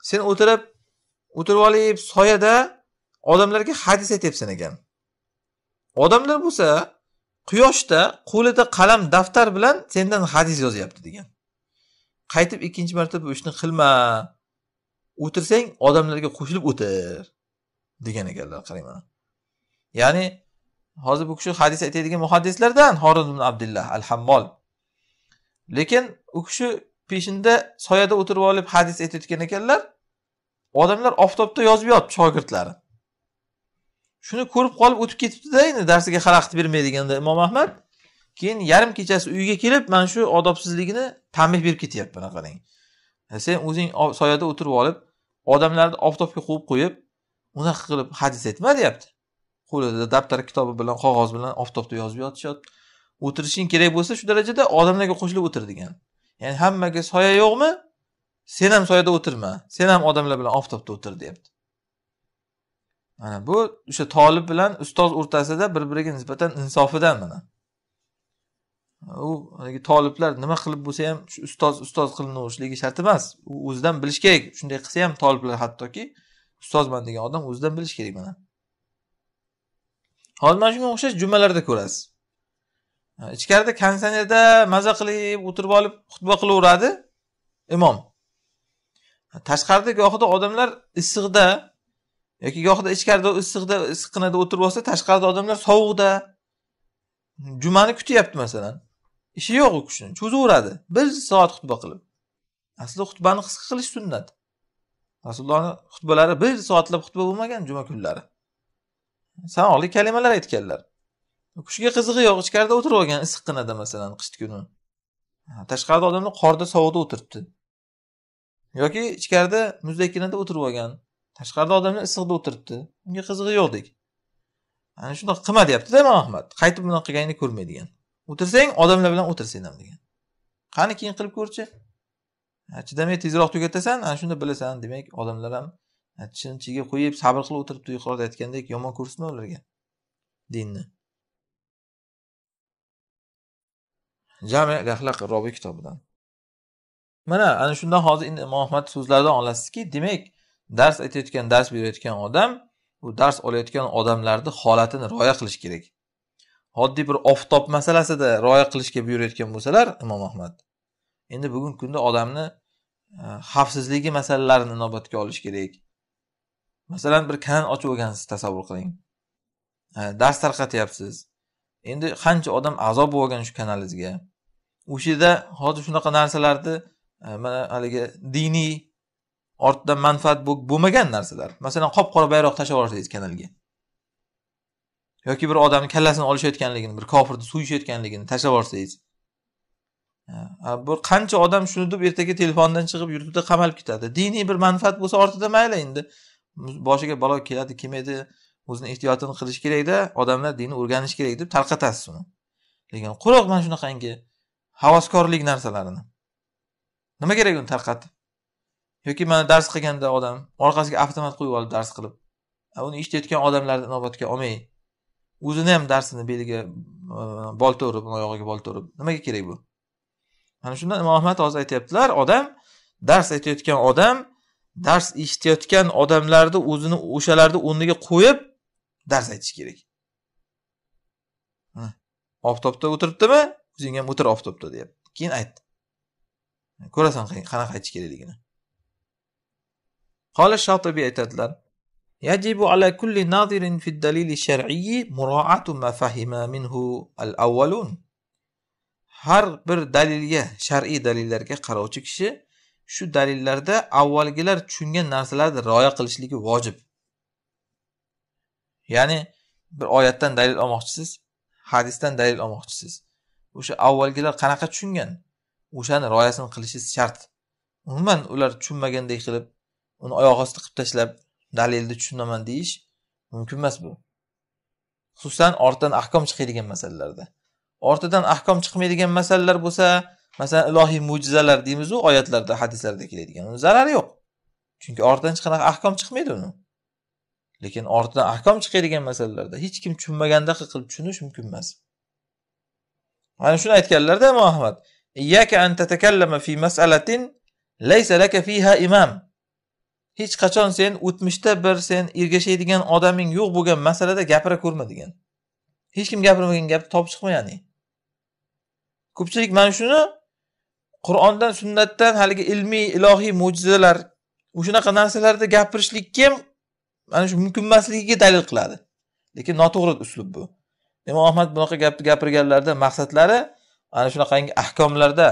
A: sen o'tirib o'tirib olib soyada odamlarga hadis aytyapsan ekan odamlar bo'lsa quyoshda qo'lida qalam daftar bilan sendan hadis yozyapti degan qaytib ikkinchi marta bu ishni qilma o'tirsang odamlarga qo'shilib o'tir degan ekanlar qarang mana ya'ni hozir bu kishi hadis aytadigan muhaddislardan horin ibn abdullah al hammol lekin u kishi peshinda soyada o'tirib olib hadis aytayotgan ekanlar odamlar oftobda yozib yotibdi shogirdlari shuni ko'rib qolib o'tib ketibdida endi darsiga xalaqit bermaydiganda imom ahmad keyin yarim kechasi uyga kelib mana shu odobsizligini tanbeh berib mana qarang sen o'zing soyada o'tirib olib odamlarni oftobga quvib qo'yib unaqa qilib hadis aytma deyapti qo'lida daftar kitobi bilan qog'oz bilan oftobda yozib yotishyapti o'tirishing kerak bo'lsa shu darajada odamlarga qo'shilib o'tir degan ya'ni hammaga soya yo'qmi sen ham soyada o'tirma sen ham odamlar bilan oftobda o'tir deyapti mana bu o'sha tolib bilan ustoz o'rtasida bir biriga nisbatan insofidan mana u haligi toliblar nima qilib bo'lsa ham shu ustoz ustoz qilinaverishligi shart emas u o'zidan bilishi kerak shunday qilsa ham toliblar hattoki ustozman degan odam o'zidan bilishi kerak mana hozir mana shunga o'xshash jumalarda ko'rasiz ichkarida konditsionerda maza qilib o'tirib olib xutba qilaveradi imom tashqarida gohida odamlar issiqda yoki gohida ichkarida issiqda issiqqinada o'tirib olsa tashqarida odamlar sovuqda jumani kutyapti masalan ishi yo'q u kishini cho'zaveradi bir soat xutba qilib aslida xutbani qisqa qilish sunnat rasulullohni xutbalari bir soatlab xutba bo'lmagan juma kunlari sanoqli kalimalar aytganlar u kishiga qizig'i yo'q ichkarida o'tirib olgan issiqqinada masalan qish kuni tashqarida odamlar qorda sovuqda o'tiribdi yoki ichkarida muzdekkinada o'tirib olgan tashqarida odamlar issiqda o'tiribdi unga qizig'i yo'qdek ana shunaqa qilma deyaptida imom ahmad qaytib bunaqa qilganingni ko'rmaydigan o'tirsang odamlar bilan o'tirsang ham degan qani keyin qilib ko'rchi chidamay tezroq tugatasan ana shunda bilasan demak odamlar ham ichiga qo'yib sabr qilib o'tiribdi yuqorida aytgandek yomon ko'rsinma ularga dinni jami lahlaq robiy kitobidan mana ana shundan hozir endi imom ahmad so'zlaridan olasizki demak dars aytayotgan dars berayotgan odam u dars olayotgan odamlarni holatini rioya qilish kerak oddiy bir oftob masalasida rioya qilishga buyurayotgan bo'lsalar imom ahmad endi bugungi kunda odamni e, xavfsizligi masalalarini inobatga olish kerak masalan bir kan ochib olgansiz tasavvur qiling e, dars tarqatyapsiz endi qancha odam a'zo bo'lib olgan shu kanalingizga o'sha yerda hozir shunaqa narsalarni e, mana haligi diniy ortidan manfaat bo'lmagan narsalar masalan qop qora bayroq tashlab yuborsangiz kanalga yoki bir odamni kallasini olishayotganligini bir kofirni so'yishayotganligini tashlab yuborsangiz bir qancha odam shuni deb ertaga telefondan chiqib youtubeda qamalib ketadi diniy bir manfaat bo'lsa ortida mayli endi boshiga balo keladi kelmaydi o'zini ehtiyotini qilish kerakda odamlar dinni o'rganish kerak deb tarqatasiz uni lekin quruq mana shunaqangi havaskorlik narsalarini nima kerak uni tarqatib yoki mana dars qilganda odam orqasiga avtomat qo'yib olib dars qilib uni eshitayotgan odamlarni inobatga olmay o'zini ham darsini beliga e, bolta urib oyog'iga bolta urib nimaga kerak bu mana shundan imom ahmad hozir aytyaptilar odam dars aytayotgan odam dars eshitayotgan odamlarni o'zini o'shalarni o'rniga qo'yib dars aytish kerak oftobda o'tiribdimi o'zing ham o'tir oftobda deyapti keyin ayt ko'rasan qanaqa aytish kerakligini قال الشاطبي aytadilar يجب على كل ناظر في shariyyi الشرعي ma fahima minhu al-awwalun." har bir dalilga shar'iy dalillarga qarovchi kishi shu dalillarda avvalgilar tushungan narsalarni rioya qilishligi vojib ya'ni bir oyatdan dalil olmoqchisiz hadisdan dalil olmoqchisiz o'sha avvalgilar qanaqa tushungan o'shani rioyasini qilishingiz shart umuman ular tushunmagandek qilib uni oyoq osti qilib tashlab dalilni tushunaman deyish mumkin emas bu xususan ortidan ahkom chiqadigan masalalarda ortidan ahkom chiqmaydigan masalalar bo'lsa masalan ilohiy mo'jizalar deymizu oyatlarda hadislarda keladigan uni zarari yo'q chunki ortidan hech qanaqa ahkom chiqmaydi uni lekin ortidan ahkom chiqadigan masalalarda hech kim tushunmaganda qilib tushunish mumkin emas mana shuni aytganlarda imom ahmad iyyaka an tatakallama fi mas'alatin laysa laka fiha imam hech qachon sen o'tmishda bir sen ergashadigan odaming yo'q bo'lgan masalada gapira ko'rma degan hech kim gapirmagan gapni topib chiqma ya'ni ko'pchilik mana shuni qur'ondan sunnatdan haligi ilmiy ilohiy mo'jizalar o'shanaqa narsalarda gapirishlikka ham mana shu mumkin emasligiga dalil qiladi lekin noto'g'ri uslub bu imom ahmad bunaqa gapni gapirganlarida maqsadlari ana shunaqangi ahkomlarda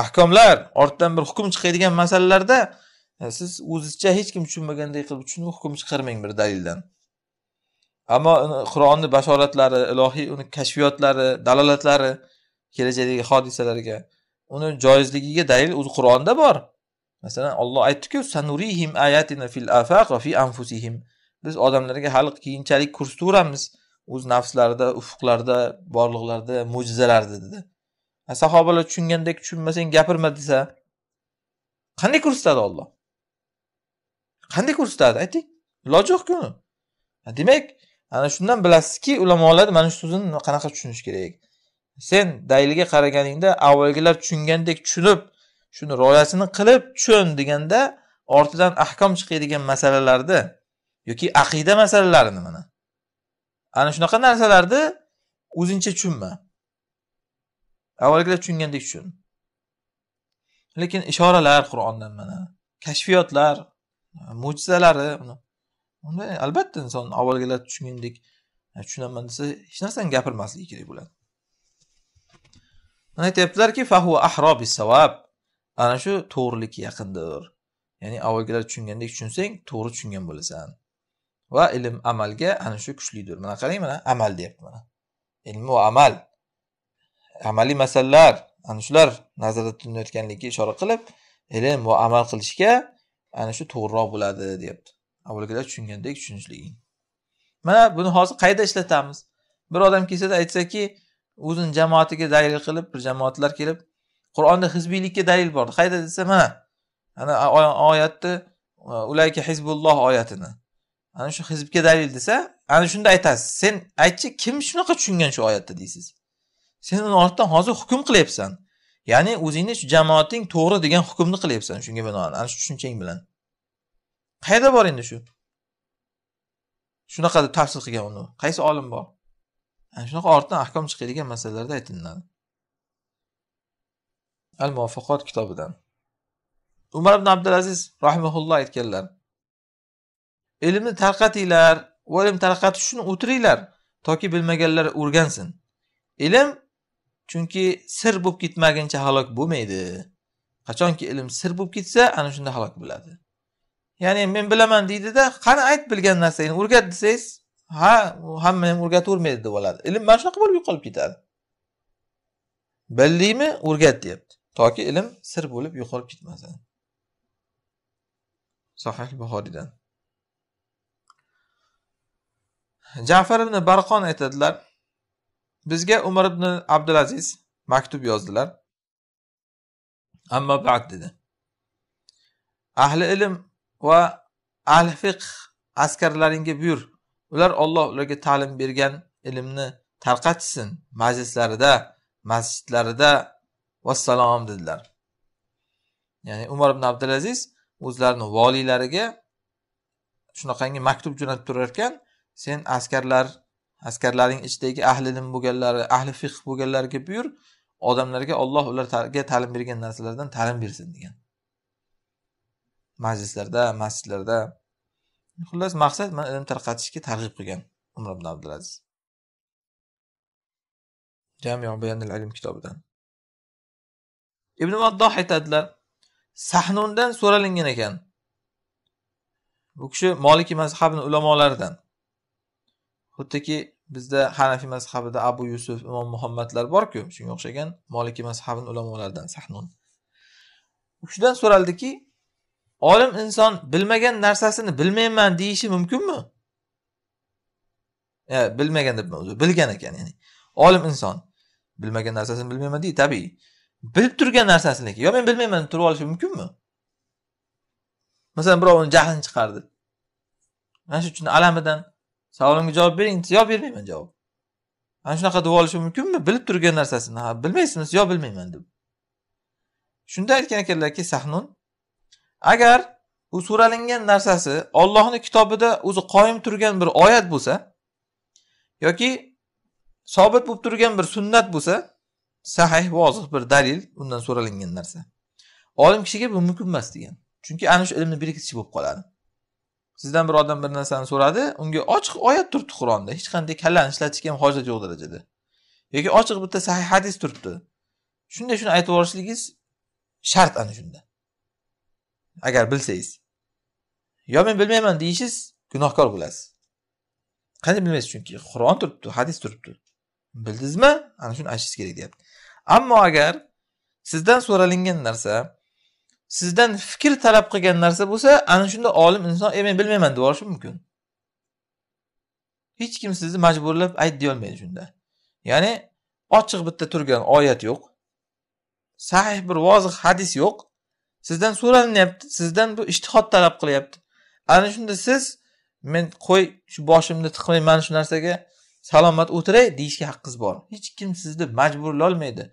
A: ahkomlar ortidan bir hukm chiqadigan masalalarda e, siz o'zizcha hech kim tushunmagandek qilib tushunib hukm chiqarmang bir dalildan ammo qur'onni bashoratlari ilohiy uni kashfiyotlari dalolatlari kelajakdagi hodisalarga uni joizligiga dalil o'zi qur'onda bor masalan olloh aytdiku sanurihim ayatina fil afaq va fi anfusihim biz odamlarga hali keyinchalik ko'rsataveramiz o'z nafslarida ufqlarida borliqlarda mo'jizalarni dedi sahobalar tushungandek tushunmasang gapirma desa qanday ko'rsatadi olloh qanday ko'rsatadi ayting iloji yo'qku uni demak ana shundan bilasizki ulamolar mana shu so'zni qanaqa tushunish kerak sen dayliga qaraganingda avvalgilar tushungandek tushunib shuni rioyasini qilib tushun deganda ortidan ahkom chiqadigan masalalarni yoki aqida masalalarini mana ana shunaqa narsalarni o'zingcha tushunma avvalgilar tushungandek tushun lekin ishoralar qur'ondan mana kashfiyotlar mo'jizalari unda albatta inson avvalgilar tushungandek tushunaman desa hech narsani gapirmasligi kerak bo'ladi mana aytyaptilarki fahu ahro savob ana shu to'g'rilik yaqindir ya'ni avvalgilar tushungandek tushunsang to'g'ri tushungan bo'lasan va ilm amalga ana shu kuchlidir mana qarang mana amal deyapti mana ilm va amal amaliy masalalar ana shular nazarda tutilayotganligiga ishora qilib ilm va amal qilishga ana shu to'g'riroq bo'ladi deyapti avvalgilar tushungandek tushunishliging mana buni hozir qayerda ishlatamiz bir odam kelsada aytsaki o'zini jamoatiga dalil qilib bir jamoatlar kelib qur'onda hizbiylikka dalil bor qayerda desa mana ana oyatni e, ulayki hizbulloh oyatini ana shu hizbga dalil desa ana shunda aytasiz sen aytchi kim shunaqa tushungan shu oyatni deysiz sen uni ortidan hozir hukm qilyapsan ya'ni o'zingni shu jamoating to'g'ri degan hukmni qilyapsan shunga binoan ana shu tushunchang bilan qayerda bor endi shu shunaqa deb tafsir qilgan uni qaysi olim bor ana shunaqa ortidan ahkom chiqadigan masalalarda aytilinadi al muvaffaqot kitobidan umar ibn abdulaziz rahimaulloh aytganlar ilmni tarqatinglar va ilm uchun o'tiringlar toki bilmaganlar o'rgansin ilm chunki sir bo'lib ketmaguncha halok bo'lmaydi qachonki ilm sir bo'lib ketsa ana shunda halok bo'ladi ya'ni men bilaman deydida qani ayt bilgan narsangni o'rgat desangiz ha hamma ham o'rgatavermaydi deb oladi ilm mana shunaqa bo'lib yo'qolib ketadi bildingmi o'rgat deyapti toki ilm sir bo'lib yo'qolib ketmasin sahih buxoriydan jafar ibn barqon aytadilar bizga umar ibn abdulaziz maktub yozdilar ammo bad dedi ahli ilm va ahli fiqh askarlaringga buyur ular olloh ularga ta'lim bergan ilmni tarqatishsin majlislarida masjidlarida vassalom dedilar ya'ni umar ibn abdulaziz o'zlarini voliylariga shunaqangi maktub jo'natib turar ekan sen askarlar askarlarning ichidagi ahli ilm bo'lganlari ahli fiq bo'lganlarga buyur odamlarga olloh ularga ta'lim bergan narsalardan ta'lim bersin degan majlislarda masjidlarda xullas maqsad mana ilm tarqatishga targ'ib qilgan umr ibn abdulaziz jami ilm kitobidan ibn maddoh aytadilar sahnundan so'ralingan ekan bu kishi moliki mazhabini ulamolaridan xuddiki bizda hanafiy mazhabida abu yusuf imom muhammadlar borku shunga o'xshagan moliki mazhabini ulamolaridan sahnun u kishidan so'raldiki olim inson bilmagan narsasini bilmayman deyishi mumkinmi e, bilmagan debman o'zi bilgan ekan ya'ni olim inson bilmagan narsasini bilmayman deydi tabiiy bilib turgan narsasini yo men bilmayman deb turib olishi mumkinmi masalan uni jahlini chiqardi mana shu uchun alamidan savolimga javob bering desa yo bermayman javob ana shunaqa deb olishi mumkinmi bilib turgan narsasini ha bilmaysizmi yo bilmayman deb shunda aytgan ekanlarki sahnun agar u so'ralingan narsasi ollohni kitobida o'zi qoyim turgan bir oyat bo'lsa yoki sobit bo'lib turgan bir sunnat bo'lsa sahih vozih bir dalil undan so'ralingan narsa olim kishiga bu mumkin emas degan chunki ana shu ilmni berkitish bo'lib qoladi sizdan bir odam bir narsani so'radi unga ochiq oyat turibdi qur'onda hech qanday kallani ishlatishga ham hojat yo'q darajada yoki ochiq bitta sahih hadis turibdi shunday shuni aytib yuborishligingiz shart ana shunda agar bilsangiz yo men bilmayman deyishingiz gunohkor bo'lasiz qanday bilmaysiz chunki qur'on turibdi hadis turibdi bildingizmi ana shuni aytishingiz kerak deyapti ammo agar sizdan so'ralingan narsa sizdan fikr talab qilgan narsa bo'lsa ana shunda olim inson e men bilmayman deb yuborishi mumkin hech kim sizni majburlab ayt deyolmaydi shunda ya'ni ochiq bitta turgan oyat yo'q sahih bir vozih hadis yo'q sizdan so'ralinyapti sizdan bu ishtihod talab qilyapti ana shunda siz men qo'y shu boshimni tiqmay mana shu narsaga salomat o'tiray deyishga haqqingiz bor hech kim sizni majburlolmaydi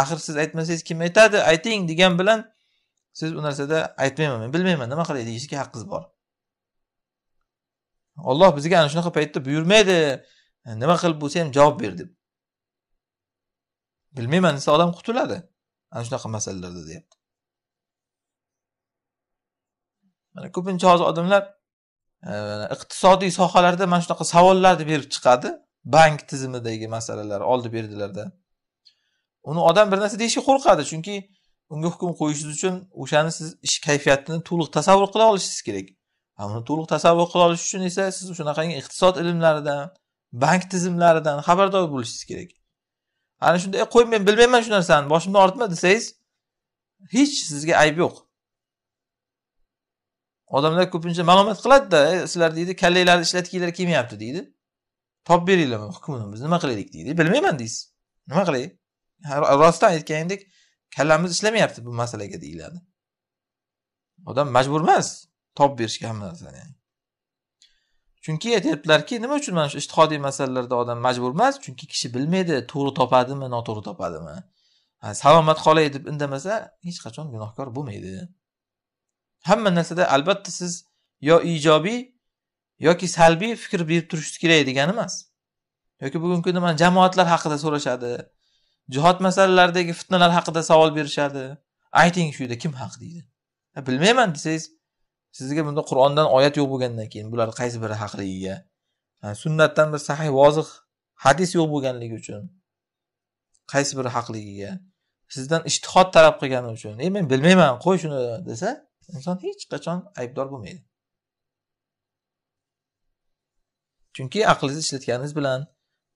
A: axir siz aytmasangiz kim aytadi ayting degan bilan siz bu narsada aytmayman men bilmayman nima qilay deyishga haqqingiz bor olloh bizga ana shunaqa paytda buyurmaydi nima qilib bo'lsa ham javob ber deb bilmayman desa odam qutuladi ana shunaqa masalalarda deyapti mana ko'pincha hozir odamlar e, iqtisodiy sohalarda mana shunaqa savollarni berib chiqadi bank tizimidagi masalalar oldi berdilarda uni odam bir narsa deyishga qo'rqadi chunki unga hukm qo'yishingiz uchun o'shani siz ish kayfiyatini to'liq tasavvur qila olishingiz kerak uni to'liq tasavvur qila olish uchun esa siz shunaqangi iqtisod ilmlaridan bank tizimlaridan xabardor bo'lishingiz kerak ana shunda qo'y men bilmayman shu narsani boshimdan ortma desangiz hech sizga ayb yo'q odamlar ko'pincha malomat qiladida sizlar deydi kallanglarni ishlatginglar kelmayapti deydi topib beringlar hukmini biz nima qilaylik deydi bilmayman deysiz nima qilay rostdan aytganingdek kallamiz ishlamayapti bu masalaga deyiladi odam majbur emas topib berishga hamma narsani chunki aytyaptilarki nima uchun mana shu ijtihodiy masalalarda odam majbur emas chunki kishi bilmaydi to'g'ri topadimi noto'g'ri topadimi salomat qolay deb indamasa hech qachon gunohkor bo'lmaydi hamma narsada albatta siz yo ijobiy yoki salbiy fikr berib turishingiz kerak degani emas yoki bugungi kunda mana jamoatlar haqida so'rashadi jihod masalalaridagi fitnalar haqida savol berishadi ayting shu yerda kim haq deydi bilmayman desangiz sizga bunda qur'ondan oyat yo'q bo'lgandan keyin bular qaysi biri haqligiga sunnatdan bir sahih vozih hadis yo'q bo'lganligi uchun qaysi biri haqligiga sizdan ishtihod talab qilgani uchun ey men bilmayman qo'y shuni desa inson hech qachon aybdor bo'lmaydi chunki aqlingizni ishlatganingiz bilan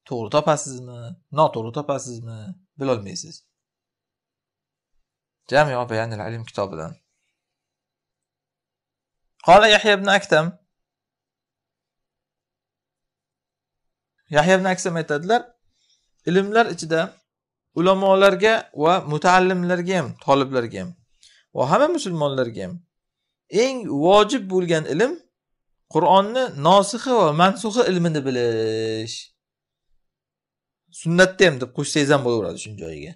A: to'g'ri topasizmi noto'g'ri topasizmi bilolmaysiz جامع بيان العلم كتاب الآن قال yahya ibn aksam aytadilar ilmlar ichida ulamolarga va mutaallimlarga ham toliblarga ham va hamma musulmonlarga ham eng vojib bo'lgan ilm qur'onni nosixi va mansuhi ilmini bilish sunnatda ham deb qo'shsangiz ham bo'laveradi shuni joyiga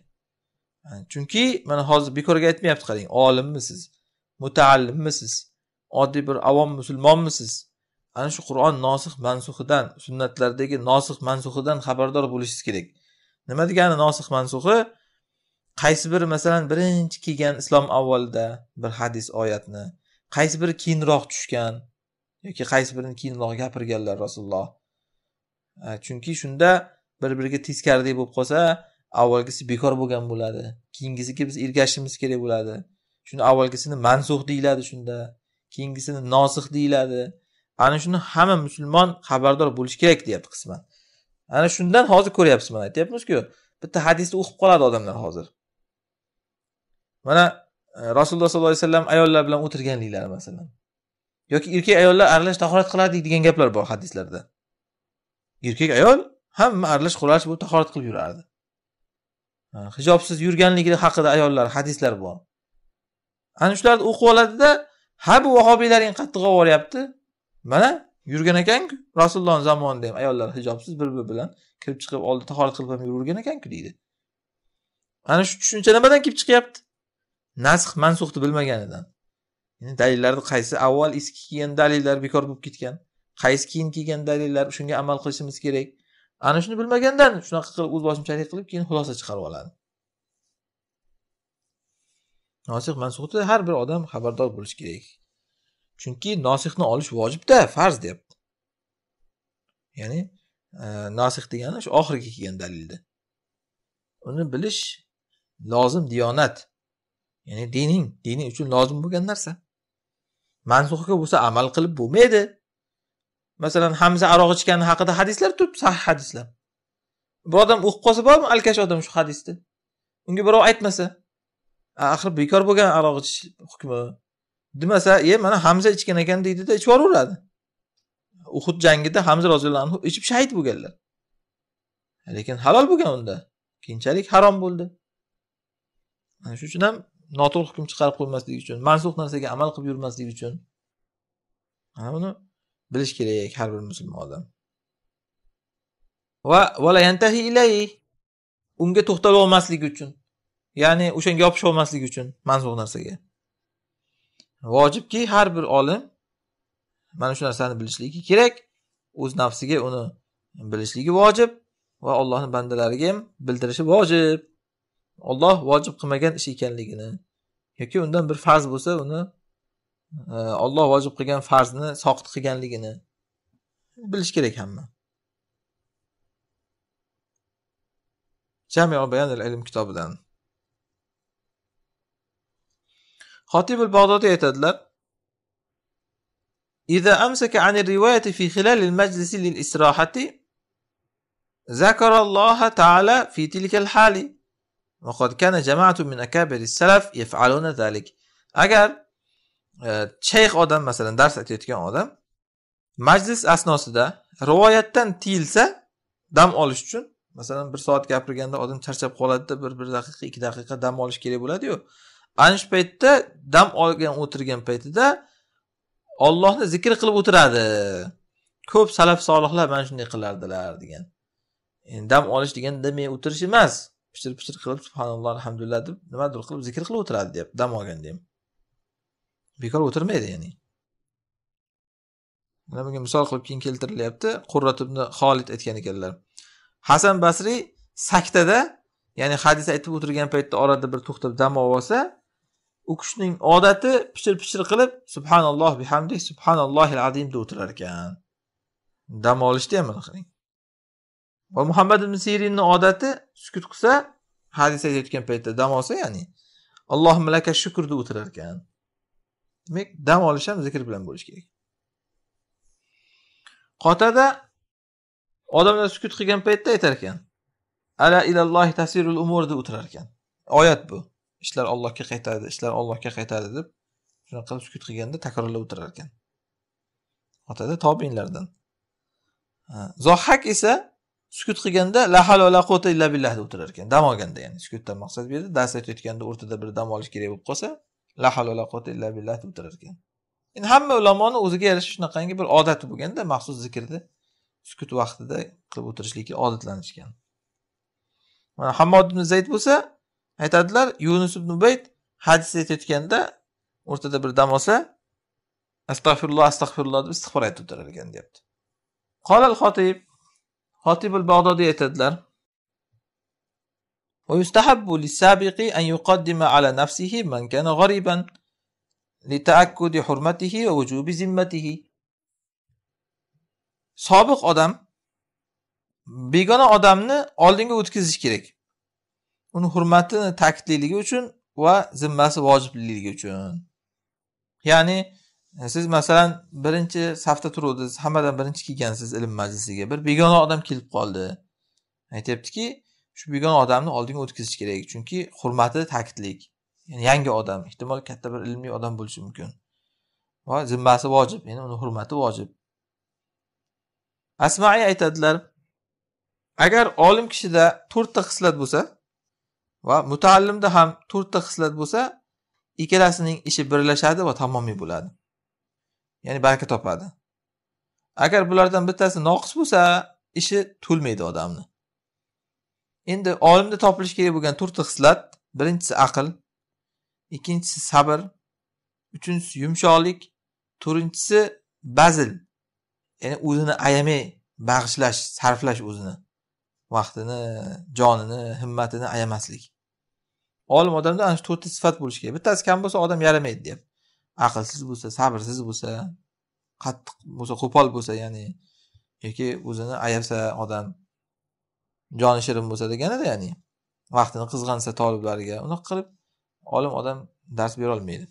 A: chunki mana hozir bekorga aytmayapti qarang olimmisiz mutaallimmisiz oddiy bir avom musulmonmisiz ana shu qur'on nosih mansuhidan sunnatlardagi nosih mansuhidan xabardor bo'lishingiz kerak nima degani nosih mansuhi qaysi biri masalan birinchi kelgan islom avvalida bir hadis oyatni qaysi biri keyinroq tushgan yoki qaysi birini keyinroq gapirganlar rasululloh chunki shunda bir biriga teskaridek bo'lib qolsa avvalgisi bekor bo'lgan bo'ladi keyingisiga biz ergashishimiz kerak bo'ladi shuni avvalgisini mansuh deyiladi shunda keyingisini nosih deyiladi ana shuni hamma musulmon xabardor bo'lishi kerak deyapti qisman ana shundan hozir ko'ryapsiz mana aytyapmizku bitta hadisni o'qib qoladi odamlar hozir mana e, rasululloh sollallohu alayhi vasallam ayollar bilan o'tirganliklari masalan yoki erkak ayollar aralash tahorat qiladi degan gaplar bor hadislarda erkak ayol hamma aralash qo'llash bo'lib tahorat qilib yurardi hijobsiz yurganligi haqida ayollar hadislar bor ana shularni o'qib oladida ha bu vahobiylaring qattiq yuboryapti mana yurgan ekanku rasulullohni zamonida ham ayollar hijobsiz bir biri bilan kirib chiqib oldi tahorat qilib ham yurgan ekanku deydi ana shu tushuncha nimadan kelib chiqyapti nasx mansuxni bilmaganidan dalillarni qaysi avval eski kelgan dalillar bekor bo'lib ketgan qaysi keyin kelgan dalillar shunga amal qilishimiz kerak ana shuni bilmagandan shunaqa qilib o'z boshimchalik qilib keyin xulosa chiqarib oladi nosih mansuhdan har bir odam xabardor bo'lishi kerak chunki nosihni olish vojibda farz deyapti ya'ni e, nosih degani shu oxirgi kelgan dalilda uni bilish lozim diyonat ya'ni dining dini uchun lozim bo'lgan narsa mansuhga bo'lsa amal qilib bo'lmaydi masalan hamza aroq ichgani haqida hadislar turibdi sahih hadislar bir odam o'qib qolsa bormi alkash odam shu hadisni unga birov aytmasa axir bekor bo'lgan aroq ichish hukmi demasa e mana hamza ichgan ekan deydida ichib yuboraveradi uhud jangida hamza roziyallohu anhu ichib shahid bo'lganlar lekin halol bo'lgan unda keyinchalik harom bo'ldi mana shuning uchun ham noto'g'ri hukm chiqarib qo'ymaslik uchun mansux narsaga amal qilib yurmaslik uchun mana buni bilish kerak har bir musulmon odam va valayantahi ilay unga to'xtalib olmaslik uchun ya'ni o'shanga yopishib olmaslik uchun mansub narsaga vojibki har bir olim mana shu narsani bilishligi kerak o'z nafsiga uni bilishligi vojib va allohni bandalariga ham bildirishi vojib olloh vojib qilmagan ish ekanligini yoki undan bir farz bo'lsa uni Э, Alloh vojib qilgan farzni soqit qilganligini bilish kerak hamma jamio bayanil ilm kitobidan xotibul bag'dodiy aytadilar إذا أمسك عن الرواية في خلال المجلس للإستراحة ذكر الله تعالى في تلك الحال وقد كان جماعة من أكابر السلف يفعلون ذلك أجل shayx э, odam masalan dars aytayotgan odam majlis asnosida rivoyatdan tiyilsa dam olish uchun masalan bir soat gapirganda odam charchab qoladida bir bir daqiqa ikki daqiqa dam olish kerak bo'ladiyu ana shu paytda dam olgan o'tirgan paytida ollohni zikr qilib o'tiradi ko'p salaf solihlar mana shunday qilardilar degan yani dam olish deganda men o'tirish emas pichir pichir qilib subhanalloh alhamdulillah deb nimadir qilib zikr qilib o'tiradi deyapti dam olganda ham bekor o'tirmaydi ya'ni mana bunga misol qilib keyin keltirilyapti qurrat ibn aytgan ekanlar hasan basriy saktada ya'ni hadis aytib o'tirgan paytda orada bir to'xtab dam olsa u kishining odati pichir pichir qilib subhanalloh bihamdik subhanallohil azim deb o'tirar ekan dam olishda ham mana qarang va muhammad ibn sirinni odati sukut qilsa hadis aytayotgan paytda dam olsa ya'ni allohim laka shukr deb o'tirar ekan demak dam olish ham zikr bilan bo'lishi kerak qotada odamlar sukut qilgan paytda aytar ekan ala ilallohi tasirul umur deb o'tirar ekan oyat bu ishlar ollohga qaytadi ishlar ollohga qaytadi deb shunaqa qilib sukut qilganda takrorlab o'tirar ekan otada tobinlardan zohak esa sukut qilganda la halo la quvvata illa billah deb o'tirar ekan dam olganda ya'ni sukutdan maqsad bu yerda dars aytayotganda o'rtada bir dam olish kerak bo'lib qolsa la billah ekan endi hamma ulamoni o'ziga yarasha shunaqangi bir odati bo'lganda maxsus zikrni sukut vaqtida qilib o'tirishlikka odatlanishgan mana hammod ibn zayd bo'lsa aytadilar yunus ibn ubayd hadis aytayotganda o'rtada bir dam olsa astag'firulloh astag'firulloh deb istig'for aytib o'tirar ekan deyapti qolal xotib xotibul bag'dodiy aytadilar ويستحب للسابق أن يقدم على نفسه من كان غريبا لتأكد حرمته ووجوب ذمته sobiq odam begona odamni oldinga o'tkazish kerak uni hurmatini ta'kidliligi uchun va zimmasi vojibliligi uchun يعني siz masalan birinchi safda turuvdingiz hammadan birinchi kelgansiz ilm majlisiga bir begona odam kelib qoldi aytyaptiki shu begona odamni oldinga o'tkazish kerak chunki hurmati ta'kidlik ya'ni yangi odam ehtimol katta bir ilmli odam bo'lishi mumkin va zimmasi vojib ya'ni uni hurmati vojib asmaiy aytadilar agar olim kishida to'rtta xislat bo'lsa va mutaallimda ham to'rtta xislat bo'lsa ikkalasining ishi birlashadi va tamomiy bo'ladi ya'ni baraka topadi agar bulardan bittasi noqis bo'lsa ishi to'lmaydi odamni endi olimda topilishi kerak bo'lgan to'rtta xislat birinchisi aql ikkinchisi sabr uchinchisi yumshoqlik to'rtinchisi bazil ya'ni o'zini ayamay bag'ishlash sarflash o'zini vaqtini jonini himmatini ayamaslik olim odamda ana shu to'rtta sifat bo'lishi kerak bittasi kam bo'lsa odam yaramaydi deyapti aqlsiz bo'lsa sabrsiz bo'lsa qattiq bo'lsa qo'pol bo'lsa ya'ni yoki o'zini ayabsa odam joni shirin bo'lsa deganida ya'ni vaqtini qizg'ansa toliblarga unaqa qilib olim odam dars berolmaydi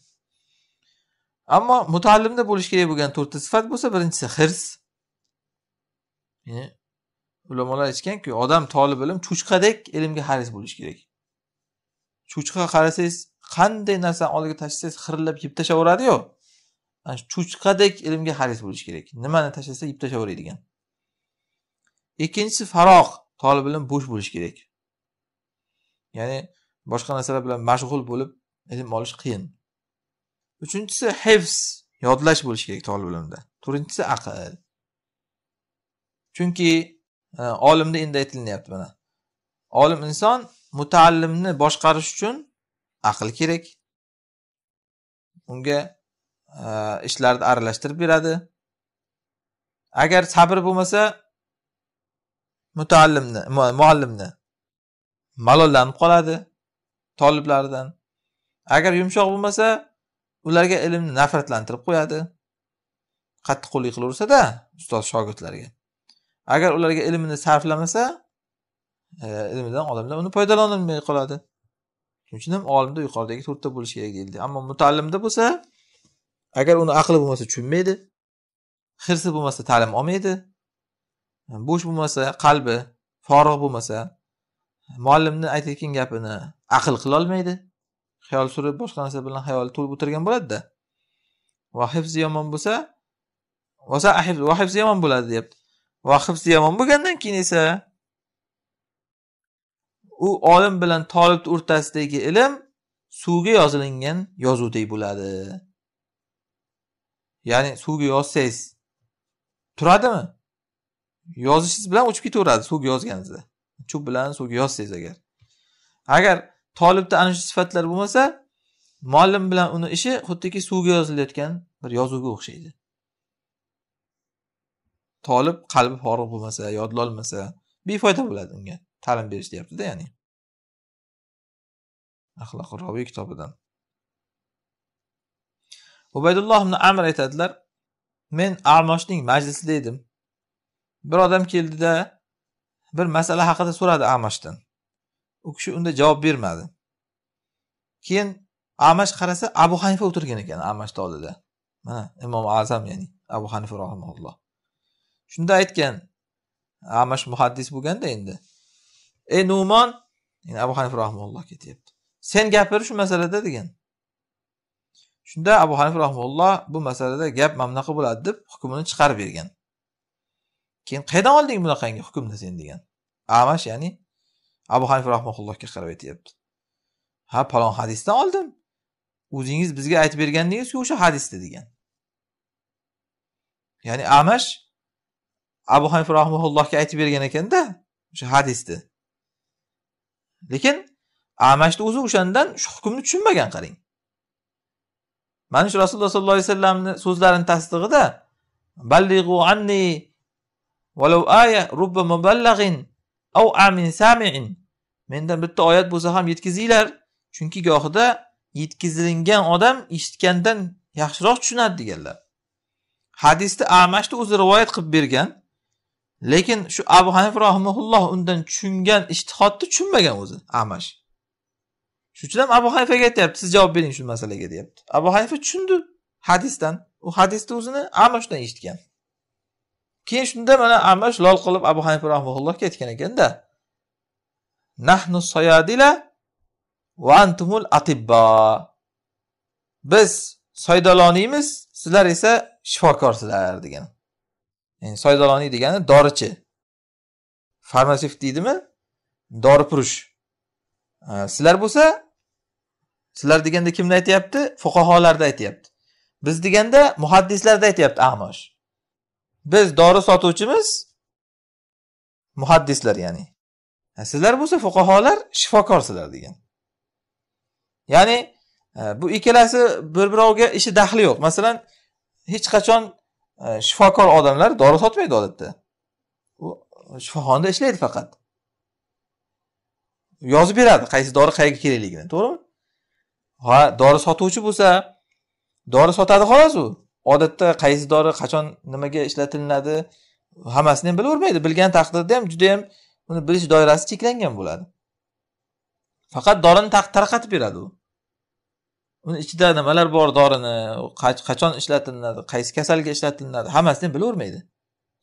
A: ammo mutaallimda bo'lishi kerak bo'lgan to'rtta sifat bo'lsa birinchisi hirs ulamolar aytishganku odam tolib ilm cho'chqadek ilmga haris bo'lishi kerak cho'chqa qarasangiz qanday narsani oldiga tashlasangiz xirillab yeb tashlayveradiyu ana shu cho'chqadek ilmga haris bo'lish kerak nimani tashlasa yeb tashlayveradigan ikkinchisi faroq tolib bilan bo'sh bo'lish kerak ya'ni boshqa narsalar bilan mashg'ul bo'lib ilm olish qiyin uchinchisi hifz yodlash bo'lishi kerak tolib ilmda to'rtinchisi aql chunki e, olimda endi aytilinyapti mana olim inson mutaallimni boshqarish uchun aql kerak unga e, ishlarni aralashtirib beradi agar sabr bo'lmasa mutaallimni muallimni malollanib qoladi toliblaridan agar yumshoq bo'lmasa ularga ilmni nafratlantirib qo'yadi qattiqqo'llik qilaversada ustoz shogirdlarga agar ularga ilmini sarflamasa e, ilmidan odamlar uni foydalanolmay qoladi shuning uchun ham olimda yuqoridagi to'rtta bo'lishi kerak deyildi ammo mutaallimda bo'lsa agar uni aqli bo'lmasa tushunmaydi hirsi bo'lmasa ta'lim olmaydi bo'sh bo'lmasa qalbi forig' bo'lmasa muallimni aytayotgan gapini aql qilolmaydi xayol surib boshqa narsa bilan xayoli to'lib o'tirgan bo'ladida va hifzi yomon bo'lsa va hifzi yomon bo'ladi deyapti va hifzi yomon bo'lgandan keyin esa u olim bilan tolib o'rtasidagi ilm suvga yozilingan yozuvdek bo'ladi ya'ni suvga yozsangiz turadimi yozishingiz bilan o'chib ketaveradi suvga yozganingizda cho'p bilan suvga yozsangiz agar agar tolibda ana shu sifatlar bo'lmasa muallim bilan uni ishi xuddiki suvga yozilayotgan bir yozuvga o'xshaydi tolib qalbi forig' bo'lmasa yodlolmasa befoyda bo'ladi unga ta'lim berish deyaptida ya'ni axloqi robiy kitobidan ubaydulloh ibn amr aytadilar men amoshning majlisida edim bir odam keldida bir masala haqida so'radi amashdan u kishi unda javob bermadi keyin amash qarasa abu hanifa o'tirgan ekan amashni oldida mana imom azam ya'ni abu hanifa rahimulloh shunda aytgan amash muhaddis bo'lganda endi ey numon yani abu hanifa rahimulloh ketyapti sen gapir shu masalada degan shunda abu hanifa rahimulloh bu masalada gap mana bunaqa bo'ladi deb hukmini chiqarib bergan keyin qayerdan olding bunaqangi hukmni sen degan amash ya'ni abu hanifa rahmaullohga qarab aytyapti ha palon hadisdan oldim o'zingiz bizga aytib bergandingizku o'sha hadisda degan ya'ni amash abu hanifa rahmaullohga aytib bergan ekanda o'sha hadisni lekin amashni o'zi o'shandan shu hukmni tushunmagan qarang mana shu rasululloh sollallohu alayhi vasallamni so'zlarini tasdig'ida ballig'u anni ولو aya rubba muballag'in au amin sami'in mendan bitta oyat bo'lsa ham yetkazinglar chunki gohida yetkazilingan odam eshitgandan yaxshiroq tushunadi deganlar hadisni amashni o'zi rivoyat qilib bergan lekin shu abu hanif rohimulloh undan tushungan ishtihodni tushunmagan o'zi amash shuning uchun ham abu hanifaga aytyapti siz javob bering shu masalaga deyapti abu hanifa tushundi hadisdan u hadisni o'zini amashdan eshitgan keyin shunda mana shu lol qilib abu hanifa rahmaullohga aytgan ekanda nahnu soyadila va antumul atibba biz soydaloniymiz sizlar esa shifokorsizlar degan yani soydaloniy degani dorichi farmasevt deydimi doripurush sizlar bo'lsa sizlar deganda kimni aytyapti fuqaholarni aytyapti biz deganda muhaddislarni aytyapti amosh biz dori sotuvchimiz muhaddislar ya'ni sizlar bo'lsa fuqaholar shifokorsizlar degan ya'ni e, bu ikkalasi bir biroviga ishi daxli yo'q masalan hech qachon e, shifokor odamlar dori sotmaydi odatda u shifoxonada ishlaydi faqat yozib beradi qaysi dori qayerga kerakligini to'g'rimi ha dori sotuvchi bo'lsa dori sotadi xolos u odatda qaysi dori qachon nimaga ishlatilinadi hammasini ham bilavermaydi bilgan taqdirda ham juda yam uni bilish doirasi cheklangan bo'ladi faqat dorini tarqatib beradi u uni ichida nimalar bor dorini qachon ishlatilinadi qaysi kasalga ishlatilinadi hammasini ham bilavermaydi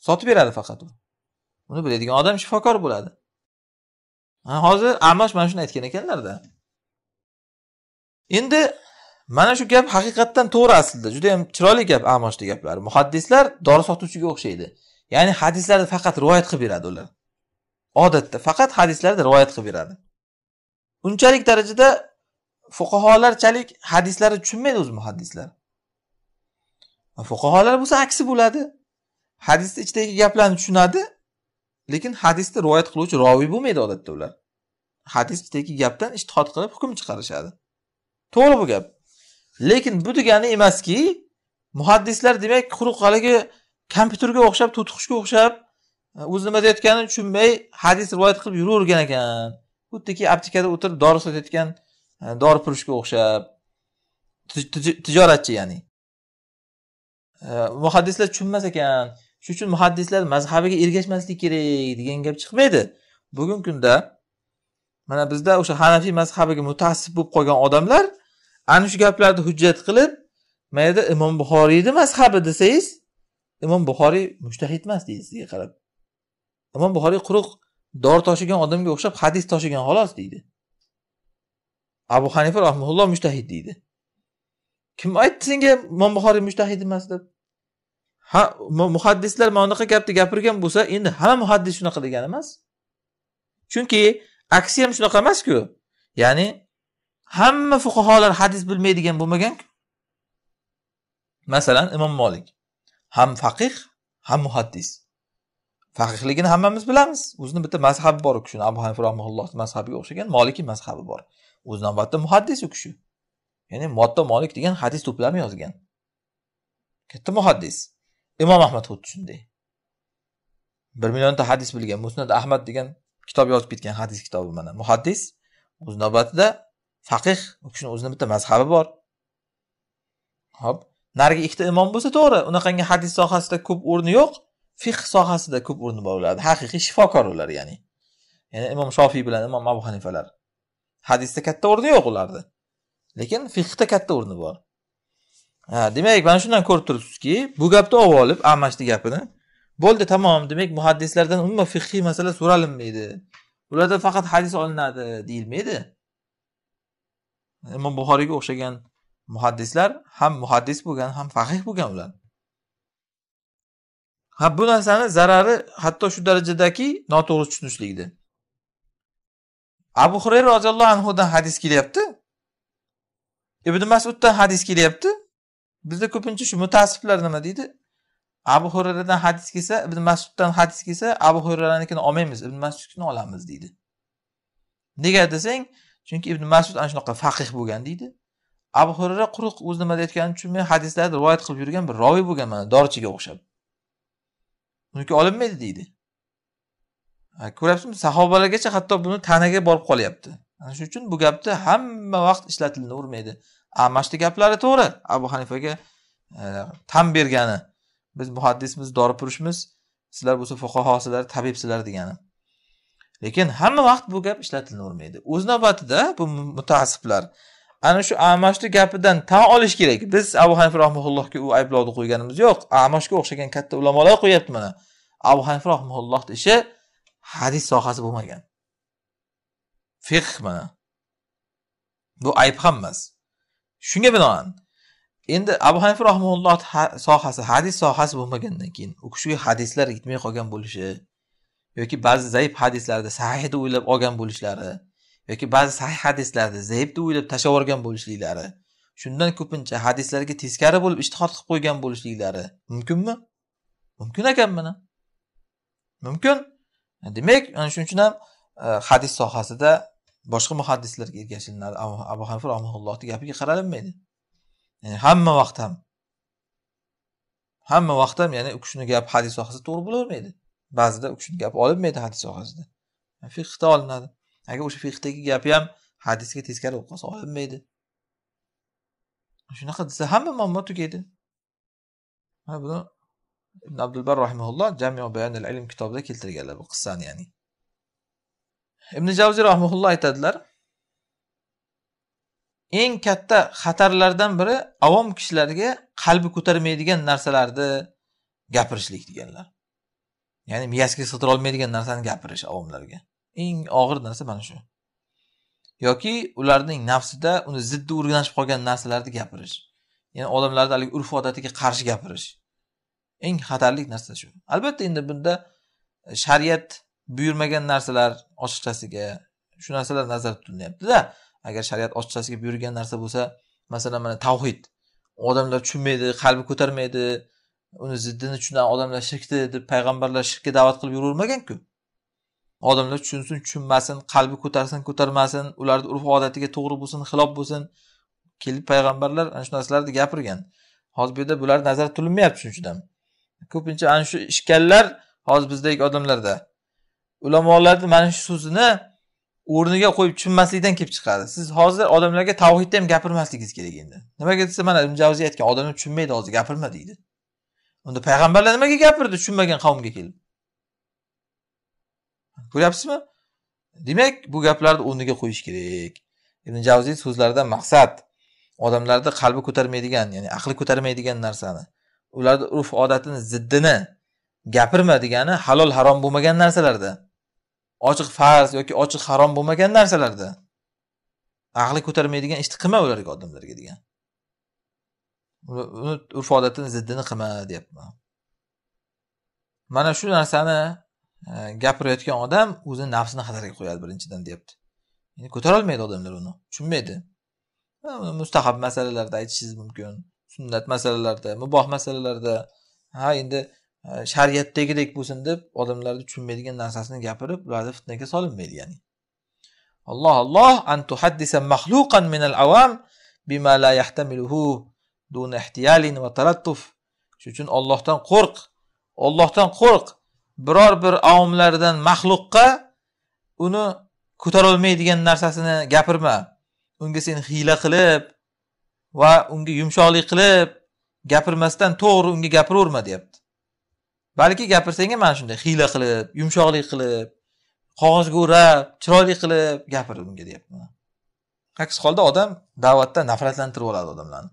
A: sotib beradi faqat u uni biladigan odam shifokor bo'ladi hozir amash mana shuni aytgan ekanlarda endi mana shu gap haqiqatdan to'g'ri aslida juda yam chiroyli gap amoshni gaplari muhaddislar dori sotuvchiga o'xshaydi ya'ni hadislarni faqat rivoyat qilib beradi ular odatda faqat hadislarni rivoyat qilib beradi unchalik darajada fuqaholarchalik hadislarni tushunmaydi o'zi muhaddislar fuqaholar bo'lsa aksi bo'ladi hadisni ichidagi gaplarni tushunadi lekin hadisni rivoyat qiluvchi roviy bo'lmaydi odatda ular hadis ichidagi gapdan ishtihod qilib hukm chiqarishadi to'g'ri bu gap lekin bu degani emaski muhaddislar demak quruq haligi kompyuterga o'xshab to'tiqushga o'xshab e, o'zi nima deyotganini tushunmay hadis rivoyat qilib yuravergan ekan xuddiki aptekada o'tirib dori sotayotgan e, dori purishga o'xshab tijoratchi ya'ni e, muhaddislar tushunmas ekan shuning uchun muhaddislar mazhabiga ergashmaslik kerak degan gap chiqmaydi bugungi kunda mana bizda o'sha hanafiy mazhabiga mutaassib bo'lib qolgan odamlar ana shu gaplarni hujjat qilib mana yerda imom buxoriyni mazhabi desangiz imom buxoriy mushtahid emas deydi sizga qarab imom buxoriy quruq dori toshigan odamga o'xshab hadis toshigan xolos deydi abu hanifa rahmulloh mushtahid deydi kim aytdi senga imom buxoriy mushtahid emas deb ha muhaddislar mana bunaqa gapni gapirgan bo'lsa endi hamma muhaddis shunaqa degani emas chunki aksi ham shunaqa emasku ya'ni hamma fuqarolar hadis bilmaydigan bo'lmaganku masalan imom molik ham faqih ham muhaddis faqihligini hammamiz bilamiz o'zini bitta mazhabi bor u kishini abu hanifa rahmaullohni mazhabiga o'xshagan moliki mazhabi bor o'z navbatida muhaddis u kishi ya'ni Mu'tta molik degan hadis to'plami yozgan katta muhaddis imom ahmad xuddi shunday bir millionta hadis bilgan musnad ahmad degan kitob yozib ketgan hadis kitobi mana muhaddis o'z navbatida faqih u kishini o'zini bitta mazhabi bor hop narigi ikkita imom bo'lsa to'g'ri unaqangi hadis sohasida ko'p o'rni yo'q fiq sohasida ko'p o'rni bor ularni haqiqiy shifokor ular ya'ni ya'ni imom shofiy bilan imom abu hanifalar hadisda katta o'rni yo'q ularni lekin fiqda katta o'rni bor ha demak mana shundan ko'rib turibsizki bu gapni olib olib amashni gapini bo'ldi tamom demak muhaddislardan umuman fiqhiy masala so'ralinmaydi ulardan faqat hadis olinadi deyilmaydi imom buxoriyga o'xshagan muhaddislar ham muhaddis bo'lgan ham faqih bo'lgan ular ha bu narsani zarari hatto shu darajadaki noto'g'ri tushunishlikdi abu xurayra roziyallohu anhudan hadis kelyapti ibn masuddan hadis kelyapti bizda ko'pincha shu mutaassiflar nima deydi abu xurayradan hadis kelsa ibn masuddan hadis kelsa abu xurayranikini olmaymiz ibn masudnikini olamiz deydi nega desang chunki ibn masud ana shunaqa faqih bo'lgan deydi abu hurra quruq o'zi nima deyayotganini tushunmay hadislarni rivoyat qilib yurgan bir roviy bo'lgan mana dorichiga o'xshab uniki olinmaydi deydi ko'ryapsizmi sahobalargacha hatto buni tanaga borib qolyapti ana shuning uchun bu gapni hamma vaqt ishlatilavermaydi amashni gaplari to'g'ri abu hanifaga e, tan bergani biz muhaddismiz doripurishmiz sizlar bo'lsa fuqahosizlar tabibsizlar degani lekin hamma vaqt bu gap ishlatilavermaydi o'z navbatida bu mutaassiblar ana shu amashni gapidan tan olish kerak biz abu hanifa rahmaullohga u ayblovni qo'yganimiz yo'q amashga o'xshagan katta ulamolar qo'yyapti mana abu hanifa rahmaullohni ishi hadis sohasi bo'lmagan fiqh mana bu ayb ham emas shunga binoan endi abu hanifa rahmaulloh sohasi hadis sohasi bo'lmagandan keyin u kishiga hadislar yetmay qolgan bo'lishi yoki ba'zi zaif hadislarda sahih deb o'ylab olgan bo'lishlari yoki ba'zi sahih hadislarda deb o'ylab tashlab yuborgan bo'lishliklari shundan ko'pincha hadislarga teskari bo'lib ishtihod qilib qo'ygan bo'lishliklari mumkinmi mumkin ekan mana mumkin demak ana shuning uchun ham e, hadis sohasida boshqa muhaddislarga ergashilinadi abu hanifa rahmaullohni gapiga qaralinmaydi ya'ni hamma vaqt ham hamma vaqt ham ya'ni u kishini gapi hadis sohasida to'g'ri bo'lavermaydi ba'zida u kishini gapi olinmaydi hadis sohasida fiqda olinadi agar o'sha fiqdagi gapi ham hadisga teskari bo'lib qolsa olinmaydi shunaqa desa hamma muammo tugaydi mana buni ibn abdulbar rahimaulloh jamio al ilm kitobida keltirganlar bu qissani ya'ni ibn javziy rahimulloh aytadilar eng katta xatarlardan biri avom kishilarga qalbi ko'tarmaydigan narsalarni gapirishlik deganlar ya'ni miyasiga sig'dira olmaydigan narsani gapirish avomlarga eng og'ir narsa mana shu yoki ularning nafsida uni ziddi o'rganishib qolgan narsalarni gapirish ya'ni odamlarni haligi urf odatiga qarshi gapirish eng xatarli narsa shu albatta endi bunda e, shariat buyurmagan narsalar ochiqchasiga shu narsalar nazarda tutilyaptida agar shariat ochiqchasiga buyurgan narsa bo'lsa masalan mana tavhid odamlar tushunmaydi qalbi ko'tarmaydi uni ziddini tushunadi odamlar shirkda deb payg'ambarlar shirkka da'vat qilib yuravermaganku odamlar tushunsin tushunmasin qalbi ko'tarsin ko'tarmasin ularni urf odatiga to'g'ri bo'lsin xilof bo'lsin kelib payg'ambarlar ana shu narsalarni gapirgan hozir bu yerda bular nazar tutilmayapti shuning uchun ham ko'pincha ana shu ishkallar hozir bizdagi odamlarda ulamolarni mana shu so'zini o'rniga qo'yib tushunmaslikdan kelib chiqadi siz hozir odamlarga tavhidda ham gapirmasligingiz kerak endi nimaga desa mana javziy aytgan odamlar tushunmaydi hozir gapirma deydi unda payg'ambarlar nimaga gapirdi tushunmagan qavmga kelib ko'ryapsizmi demak bu gaplarni o'rniga qo'yish kerak ibn javziy so'zlaridan maqsad odamlarni qalbi ko'tarmaydigan ya'ni aqli ko'tarmaydigan narsani ularni urf odatini ziddini gapirma degani halol harom bo'lmagan narsalarda ochiq farz yoki ochiq harom bo'lmagan narsalarda aqli ko'tarmaydigan ishni qilma ularga odamlarga degan uni urf odatini ziddini qilma deyapman mana shu narsani e, gapirayotgan odam o'zini nafsini xatarga qo'yadi birinchidan deyapti ko'tarolmaydi odamlar uni tushunmaydi mustahab masalalarda aytishingiz mumkin sunnat masalalarda muboh masalalarda ha endi e, shariatdagidek bo'lsin deb odamlarni tushunmaydigan narsasini gapirib ularni fitnaga solinmaydi ya'ni alloh alloh an tuhaddisa mahluqan min al avam bima la yahtamiluhu dun ihtiyalin va tarattuf shuning uchun Allohdan qo'rq Allohdan qo'rq biror bir avmlardan maxluqqa uni ko'tarolmaydigan narsasini gapirma unga sen hiyla qilib va unga yumshoqlik qilib gapirmasdan to'g'ri unga gapiraverma deyapti balki gapirsang ham mana shunday hiyla qilib yumshoqlik qilib qog'ozga o'rab chiroyli qilib gapir unga deyapti aks holda odam da'vatdan nafratlantirib oladi odamlarni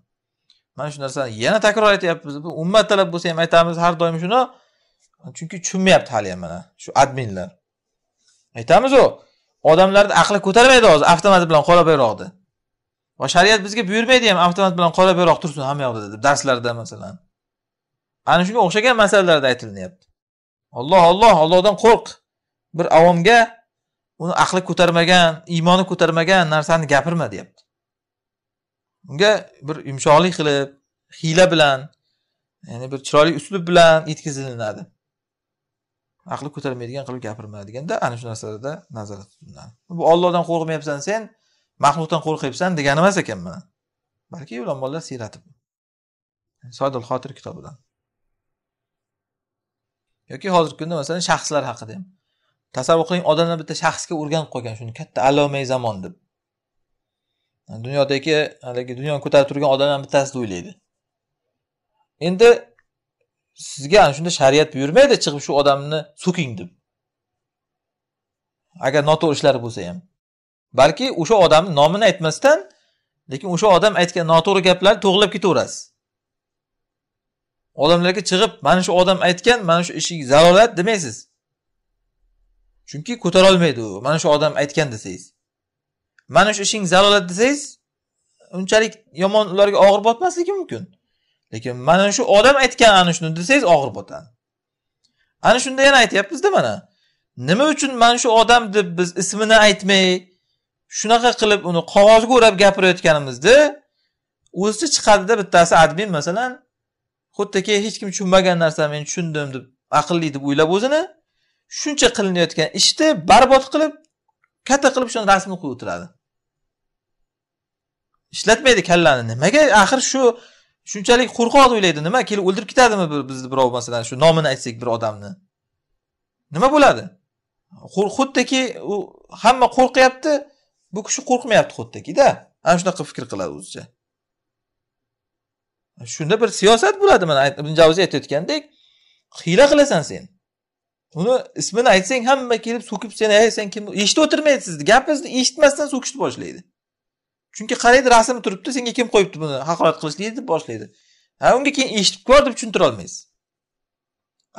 A: mana shu narsani yana takror aytyapmiz ummat talab bo'lsa ham aytamiz har doim shuni chunki tushunmayapti hali ham mana shu adminlar aytamizu odamlarni aqli ko'tarmaydi hozir avtomat bilan qora bayroqni va shariat bizga buyurmaydi ham avtomat bilan qora bayroq tursin hamma yoqda deb darslarda masalan ana shunga o'xshagan masalalarda aytilinyapti olloh olloh ollohdan qo'rq bir avomga uni aqli ko'tarmagan iymoni ko'tarmagan narsani gapirma deyapti unga bir yumshoqlik qilib hiyla bilan ya'ni bir chiroyli uslub bilan yetkazilinadi aqli ko'tarmaydigan qilib gapirma deganda ana shu narsalarda nazarda tutiladi bu ollohdan qo'rqmayapsan sen maxluqdan qo'rqyapsan degani emas ekan mana balki ulamolar siyrati bu sodil xotir kitobidan yoki hozirgi kunda masalan shaxslar haqida ham tasavvur qiling odamlar bitta shaxsga o'rganib qolgan shuni katta allomai zamon deb dunyodagi haligi dunyoni ko'tarib turgan odamlarni bittasini o'ylaydi endi sizga ana shunda shariat buyurmaydi chiqib shu odamni so'king deb agar noto'g'ri ishlari bo'lsa ham balki o'sha odamni nomini aytmasdan lekin o'sha odam aytgan noto'g'ri gaplarni to'g'irlab ketaverasiz odamlarga chiqib mana shu odam aytgan mana shu ishing zalolat demaysiz chunki ko'tarolmaydi u mana shu odam aytgan desangiz mana shu ishing zalolat desangiz unchalik yomon ularga og'ir botmasligi mumkin lekin mana shu odam aytgan ana shuni desangiz og'ir botadi ana shunda yana aytyapmizda mana nima uchun mana shu odam deb biz ismini aytmay shunaqa qilib uni qog'ozga o'rab gapirayotganimizda o'zicha chiqadida bittasi admin masalan xuddiki hech kim tushunmagan narsani men tushundim deb aqlli deb o'ylab o'zini shuncha qilinayotgan ishni barbod qilib katta qilib shuni rasmini qo'yib o'tiradi ishlatmaydi kallani nimaga axir shu shunchalik qo'rqoq o'ylaydi nima kelib o'ldirib ketadimi bizni birov masalan shu nomini aytsak bir odamni nima bo'ladi xuddiki u hamma qo'rqyapti bu kishi qo'rqmayapti xuddikida ana shunaqa fikr qiladi o'zicha shunda bir siyosat bo'ladi mana ibn javziy aytayotgandek hiyla qilasan sen uni ismini aytsang hamma kelib so'kib seni ey sen kim eshitib o'tirmaydi sizni gapingizni eshitmasdan so'kishni boshlaydi chunki qaraydi rasm turibdi senga kim qo'yibdi buni haqorat qilishlik deb boshlaydi ha unga keyin eshitib ko'r deb tushuntira olmaysiz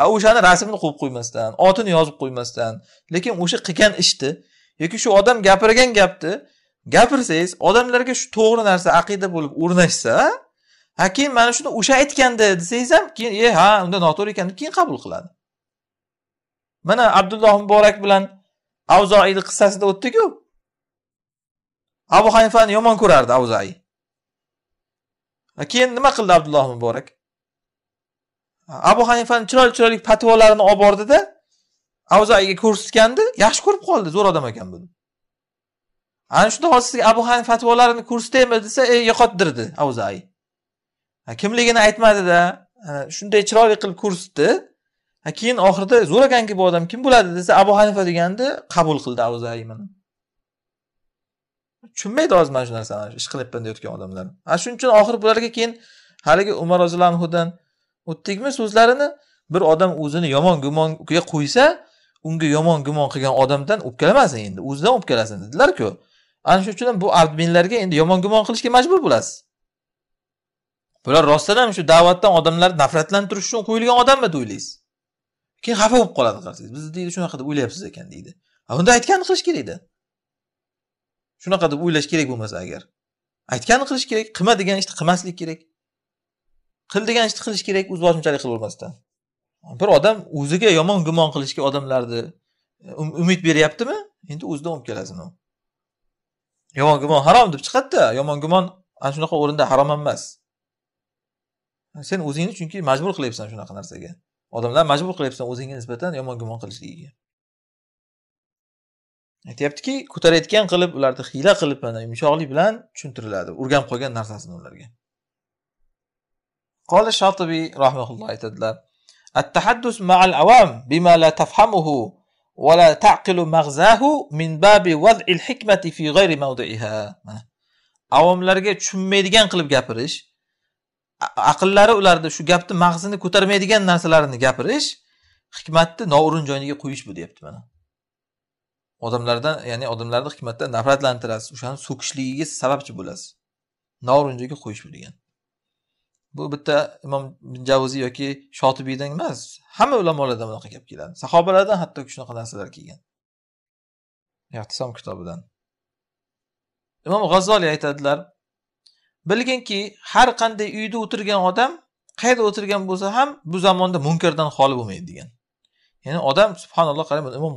A: a o'shani rasmini qo'yib qo'ymasdan otini yozib qo'ymasdan lekin o'sha qilgan ishni yoki shu odam gapirgan gapni gapirsangiz odamlarga shu to'g'ri narsa aqida bo'lib o'rnashsa ha keyin mana shuni o'sha aytgandi desangiz ham keyin e ha unda noto'g'ri ekan deb keyin qabul qiladi mana abdulloh muborak bilan avzoiyni qissasida o'tdiku abu hanifani yomon ko'rardi avzai keyin nima qildi abdulloh muborak abu hanifani chiroyli chiroyli fatvolarini olib bordida avzaiga ko'rsatgandi yaxshi ko'rib qoldi zo'r odam ekan bu ana shunda hozir sizga abu hanifa fatvolarini ko'rsataymi desa e yo'qottirdi avzai kimligini aytmadida shunday chiroyli qilib ko'rsatdi keyin oxirida zo'r ekanki bu odam kim bo'ladi desa abu hanifa deganda qabul qildi avzai mana tushunmaydi hozir mana shu narsani ish qilyapman deyotgan odamlar ana shuning uchun oxiri bularga keyin haligi umar roziyallohu anhudan o'tdikmi so'zlarini bir odam o'zini yomon gumonga qo'ysa unga yomon gumon qilgan odamdan o'pkalamasin endi o'zidan o'pkalasin dedilarku ana shuning uchun ham bu adminlarga endi yomon gumon qilishga majbur bo'lasiz bular rostdan ham shu da'vatdan odamlarni nafratlantirish uchun qo'yilgan odammi deb o'ylaysiz keyin xafa bo'lib qoladi qarasangiz biz deydi shunaqa deb o'ylayapsiz ekan deydi unda aytganini qilish kerakda shunaqa deb o'ylash kerak bo'lmasa agar aytganini qilish kerak qilma degan ishni qilmaslik kerak qil degan ishni qilish kerak o'z boshimchalik qilib bo'lmasdan bir odam o'ziga yomon gumon qilishga odamlarni um, umid beryaptimi endi o'zidan olib kelasin u yomon gumon harom deb chiqadida yomon gumon ana shunaqa o'rinda harom ham emas sen o'zingni chunki majbur qilyapsan shunaqa narsaga odamlar majbur qilyapsan o'zingga nisbatan yomon gumon qilishligiga aytyaptiki ko'tarayotgan qilib ularni hiyla qilib mana yumshoqlik bilan tushuntiriladi o'rganib qolgan narsasini ularga qoli shotibiy rahmaulloh aytadilar التحدث مع العوام بما لا تفهمه ولا تعقل مغزاه من باب وضع الحكمة في غير موضعها avomlarga tushunmaydigan qilib gapirish aqllari ularda shu gapni mag'zini ko'tarmaydigan narsalarini gapirish hikmatni noo'rin joyiga qo'yish bu deyapti mana odamlardan ya'ni odamlarni hikmatdan nafratlantirasiz o'shani so'kishligiga sababchi bo'lasiz joyga qo'yish bo'lgan bu bitta imom javuziy yoki shotibiydan emas hamma ulamolardan bunaqa gap keladi sahobalardan hatto shunaqa narsalar kelgan ehtisom kitobidan imom g'azzoliy aytadilar bilginki har qanday uyda o'tirgan odam qayerda o'tirgan bo'lsa ham bu zamonda munkardan xoli bo'lmaydi degan ya'ni odam subhanalloh qarang imom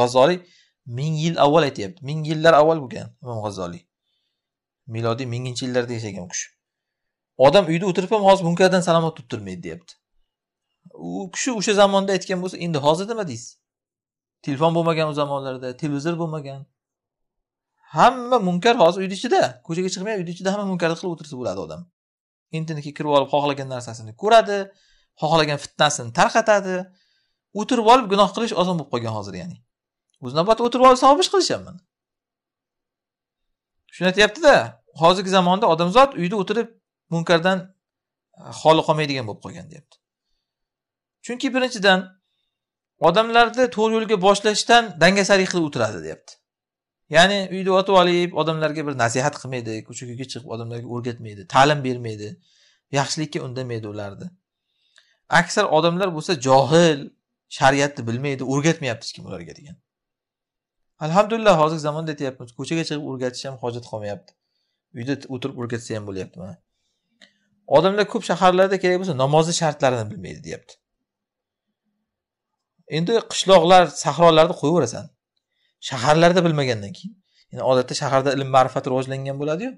A: g'azzoliy ming yil avval aytyapti ming yillar avval bo'lgan imom g'azzoliy milodiy minginchi yillarda yashagan u kishi odam uyda o'tirib ham hozir munkardan salomat turib turmaydi deyapti u kishi o'sha zamonda aytgan bo'lsa endi hozir nima deysiz telefon bo'lmagan u zamonlarda televizor bo'lmagan hamma munkar hozir uyni ichida ko'chaga chiqmay uyni ichida hamma munkarni qilib o'tirsa bo'ladi odam internetga kirib olib xohlagan narsasini ko'radi xohlagan fitnasini tarqatadi o'tirib olib gunoh qilish oson bo'lib qolgan hozir ya'ni o'z navbatida o'tirib olib ish bish qilishyapman shuni aytyaptida hozirgi zamonda odamzod uyda o'tirib munkardan e, xoli qolmaydigan bo'lib qolgan deyapti chunki birinchidan odamlarni to'g'ri yo'lga boshlashdan dangasalik qilib o'tiradi deyapti ya'ni uyda o'tib olib odamlarga bir nasihat qilmaydi ko'yga chiqib odamlarga o'rgatmaydi ta'lim bermaydi yaxshilikka undamaydi ularni aksar odamlar bo'lsa johil shariatni bilmaydi o'rgatmayapti hech kim ularga degan alhamdulillah hozirgi zamonda aytyapmiz ko'chaga chiqib o'rgatish ham hojat qolmayapti uyda o'tirib o'rgatsa ham bo'lyapti mana odamlar ko'p shaharlarda kerak bo'lsa namozni shartlarini bilmaydi deyapti endi qishloqlar sahrolarni qo'yaverasan shaharlarda bilmagandan keyin yani odatda shaharda ilm ma'rifat rivojlangan bo'ladiyu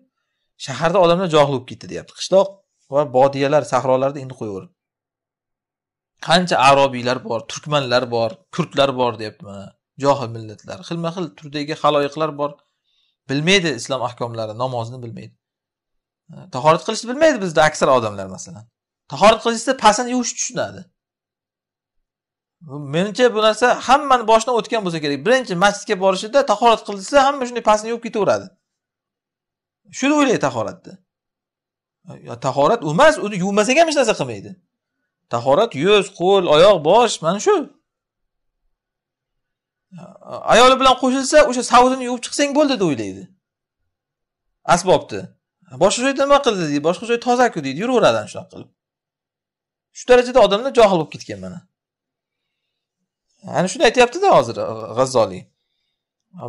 A: shaharda odamlar johil bo'lib ketdi deyapti qishloq va bodiyalar sahrolarda endi qo'yaver qancha arobiylar bor turkmanlar bor kurdlar bor deyapti mana johil millatlar xilma xil turdagi haloyiqlar bor bilmaydi islom ahkomlari namozni bilmaydi tahorat qilishni bilmaydi bizda aksar odamlar masalan tahorat qilishsa pastini yuvish tushunadi menimcha bu narsa hammani boshidan o'tgan bo'lsa kerak birinchi masjidga borishida tahorat qilsa hamma shunday pastini yuvib ketaveradi shuni o'ylaydi tahoratni tahorat emas uni yuvmasak ham hech narsa qilmaydi tahorat yuz qo'l oyoq bosh mana shu ayoli bilan qo'shilsa o'sha savdini yuvib chiqsang bo'ldi deb o'ylaydi asbobni boshqa joyda nima qildi deydi boshqa joy tozaku deydi yuraveradi ana shunaqa qilib shu darajada odamlar johil bo'lib ketgan mana ana shuni aytyaptida hozir g'azzoliy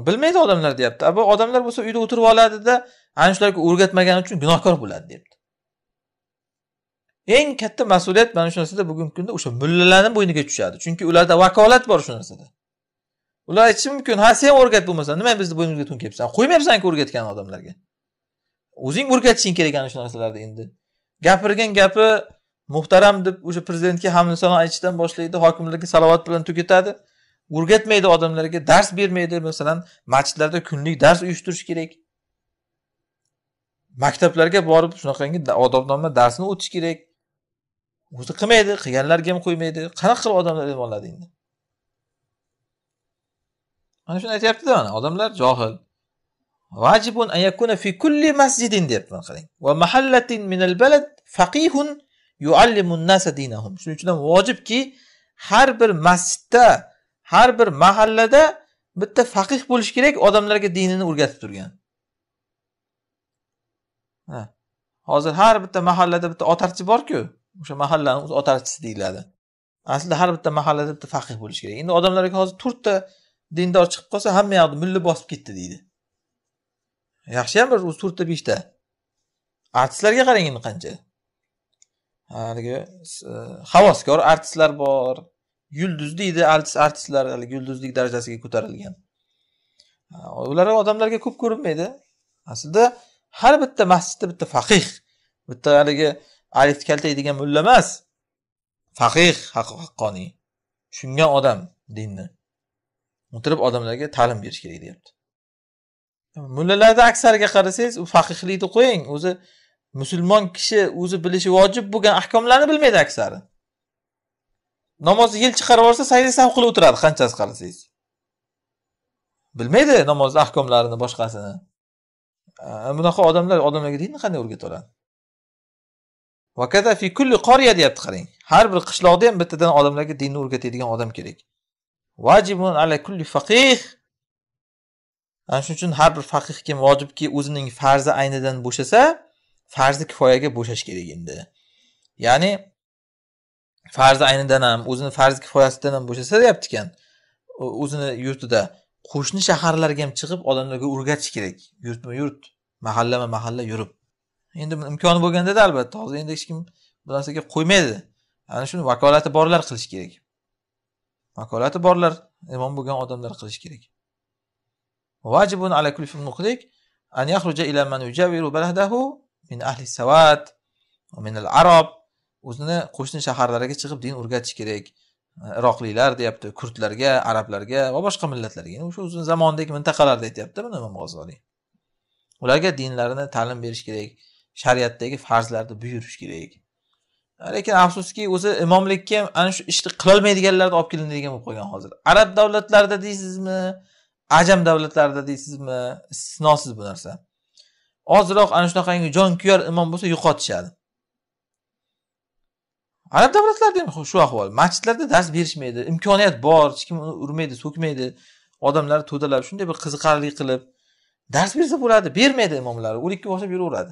A: bilmaydi odamlar deyapti bu odamlar bo'lsa uyda o'tirib oladida ana shularga o'rgatmagani uchun gunohkor bo'ladi deyapti eng katta mas'uliyat mana shu narsada bugungi kunda o'sha mullalarni bo'yniga tushadi chunki ularda vakolat bor shu narsada ular aytishi mumkin ha sen o'rgat bo'lmasan nima bizni bo'ynimizga to'nkayapsan qo'ymayapsanku o'rgatgan odamlarga o'zing o'rgatishing kerak ana shu narsalarni endi gapirgan gapi muhtaram deb o'sha prezidentga hamdu sano aytishdan boshlaydi hokimlarga salovat bilan tugatadi o'rgatmaydi odamlarga dars bermaydi masalan masjidlarda kunlik dars uyushtirish kerak maktablarga borib shunaqangi odobnoma darsini o'tish kerak o'zi qilmaydi qilganlarga ham qo'ymaydi qanaqa qilib odamlar ilm oladi endi mana shuni aytyaptida mana odamlar johil vajibun ayakuna fi kulli masjidin deyapti mana qarang va mahallatin min al balad faqihun yuallimun nasa dinahum shuning uchun ham vojibki har bir masjidda har bir mahallada bitta faqih bo'lishi kerak odamlarga dinini o'rgatib turgan hozir har bitta mahallada bitta otarchi borku o'sha mahallani o'zi otarchisi deyiladi aslida har bitta mahallada bitta faqih bo'lishi kerak endi odamlarga hozir to'rtta dindor chiqib qolsa hamma yoqni mulla bosib ketdi deydi yaxshiyam bir to'rtta beshta artistlarga qarang endi qancha haligi e, havaskor artistlar bor yulduz deydi artistlar haligi yulduzlik darajasiga ko'tarilgan ular odamlarga ko'p ko'rinmaydi aslida har bitta masjidda bitta faqih bitta haligi alif kaltak degan mulla emas faqih haqqoniy tushungan odam dinni o'tirib odamlarga ta'lim berish kerak deyapti mullalarni aksariga qarasangiz u faqihlikni qo'ying o'zi musulmon kishi o'zi bilishi vojib bo'lgan ahkomlarni bilmaydi aksari namozni yil chiqarib yuborsa sajda sahv qilib o'tiradi qanchasi qarasangiz bilmaydi namozni ahkomlarini boshqasini bunaqa odamlar odamlarga dinni qanday o'rgata oladi vakada fi kulli qoriya deyapti qarang har bir qishloqda ham bittadan odamlarga dinni o'rgatadigan odam kerak vajibun ala kulli faqih ana shuning uchun har bir faqih kim vojibki o'zining farzi aynidan bo'shasa farzi kifoyaga bo'shash kerak endi ya'ni farzi aynidan ham o'zini farzi kifoyasidan ham bo'shasa deyapti ekan o'zini yurtida qo'shni shaharlarga ham chiqib odamlarga o'rgatish kerak yurtma yurt mahallama mahalla yurib endi imkoni bo'lgandada albatta hozir endi hech kim bu narsaga qo'ymaydi ana shuni vakolati borlar qilishi kerak vakolati borlar imom bo'lgan odamlar qilishi kerak vajibun ala kulli muqlik an yakhruja ila man yujawiru baladahu min ahli savat va min al arab o'zini qo'shni shaharlariga chiqib din o'rgatish kerak iroqliklar deyapti kurdlarga arablarga va boshqa millatlarga o'sha o'zini zamonidagi mintaqalarda aytyapti buni imom g'azoliy ularga dinlarini ta'lim berish kerak shariatdagi farzlarni buyurish kerak lekin afsuski o'zi imomlikka ana shu ishni qilolmaydiganlarni olib kelinadigan bo'lib qolgan hozir arab davlatlarida deysizmi ajam davlatlarida deysizmi istisnosiz bu narsa ozroq ana shunaqangi jonkuyar imom bo'lsa yo'qotishadi arab davlatlarida ham shu ahvol masjidlarda dars berishmaydi imkoniyat bor hech kim uni urmaydi so'kmaydi odamlar to'dalab shunday bir qiziqarli qilib dars bersa bo'ladi bermaydi imomlar o'likka o'xshab yuraveradi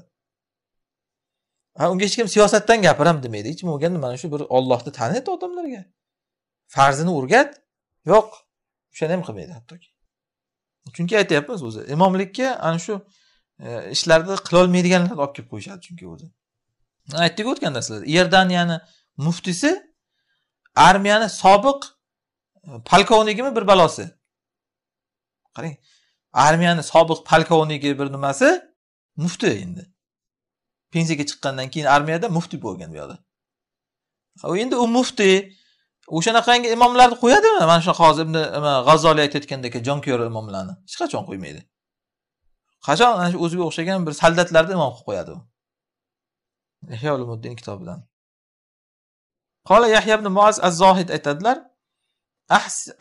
A: ha unga hech kim siyosatdan gapiram demaydi hech bo'lmaganda mana shu bir ollohni tanit odamlarga farzini o'rgat yo'q o'shani ham qilmaydi hattoki chunki aytyapmiz o'zi imomlikka ana shu e, ishlarni qilolmaydiganlarni olib kelib qo'yishadi chunki o'zi aytdik o'tganda sizlar iordaniyani muftisi armiyani sobiq e, polkovnikimi bir balosi qarang armiyani sobiq polkovniki bir nimasi mufti endi pensiyaga chiqqandan keyin armiyada muftiy bo'lgan bu yoqda endi u muftiy o'shanaqangi imomlarni qo'yadimi mana shu hozir ibn e, g'azoliy aytayotgandek jonkuyor imomlarni hech qachon qo'ymaydi qachon ana shu o'ziga o'xshagan bir soldatlarni imom qilib qo'yadi u kitobidan qola yahya ibn muaz az zohid aytadilar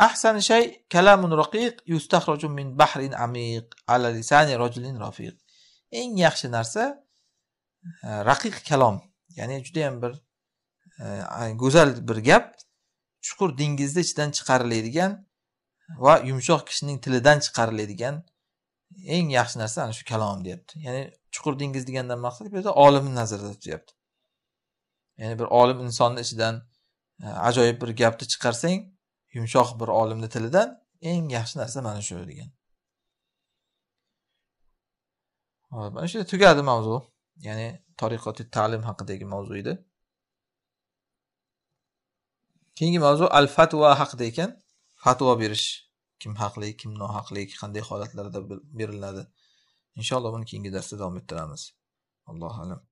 A: ahsan shay kalamun raqiq yustahraju min bahrin amiq ala lisani rajulin rafiq eng yaxshi narsa Э, raqiq kalom ya'ni judayam bir e, go'zal bir gap chuqur dengizni ichidan chiqariladigan va yumshoq kishining tilidan chiqariladigan eng yaxshi narsa ana shu kalom deyapti ya'ni chuqur dengiz degandan maqsad bu yerda olimni nazarda tutyapti ya'ni bir olim insonni ichidan e, ajoyib bir gapni chiqarsang yumshoq bir olimni tilidan eng yaxshi narsa mana shu degan mana shu tugadi mavzu ya'ni tariqoti ta'lim haqidagi mavzu edi keyingi mavzu al fatvo haqida ekan fatvo berish kim haqli kim nohaqli qanday holatlarda beriladi inshaalloh buni keyingi darsda davom ettiramiz allohu alam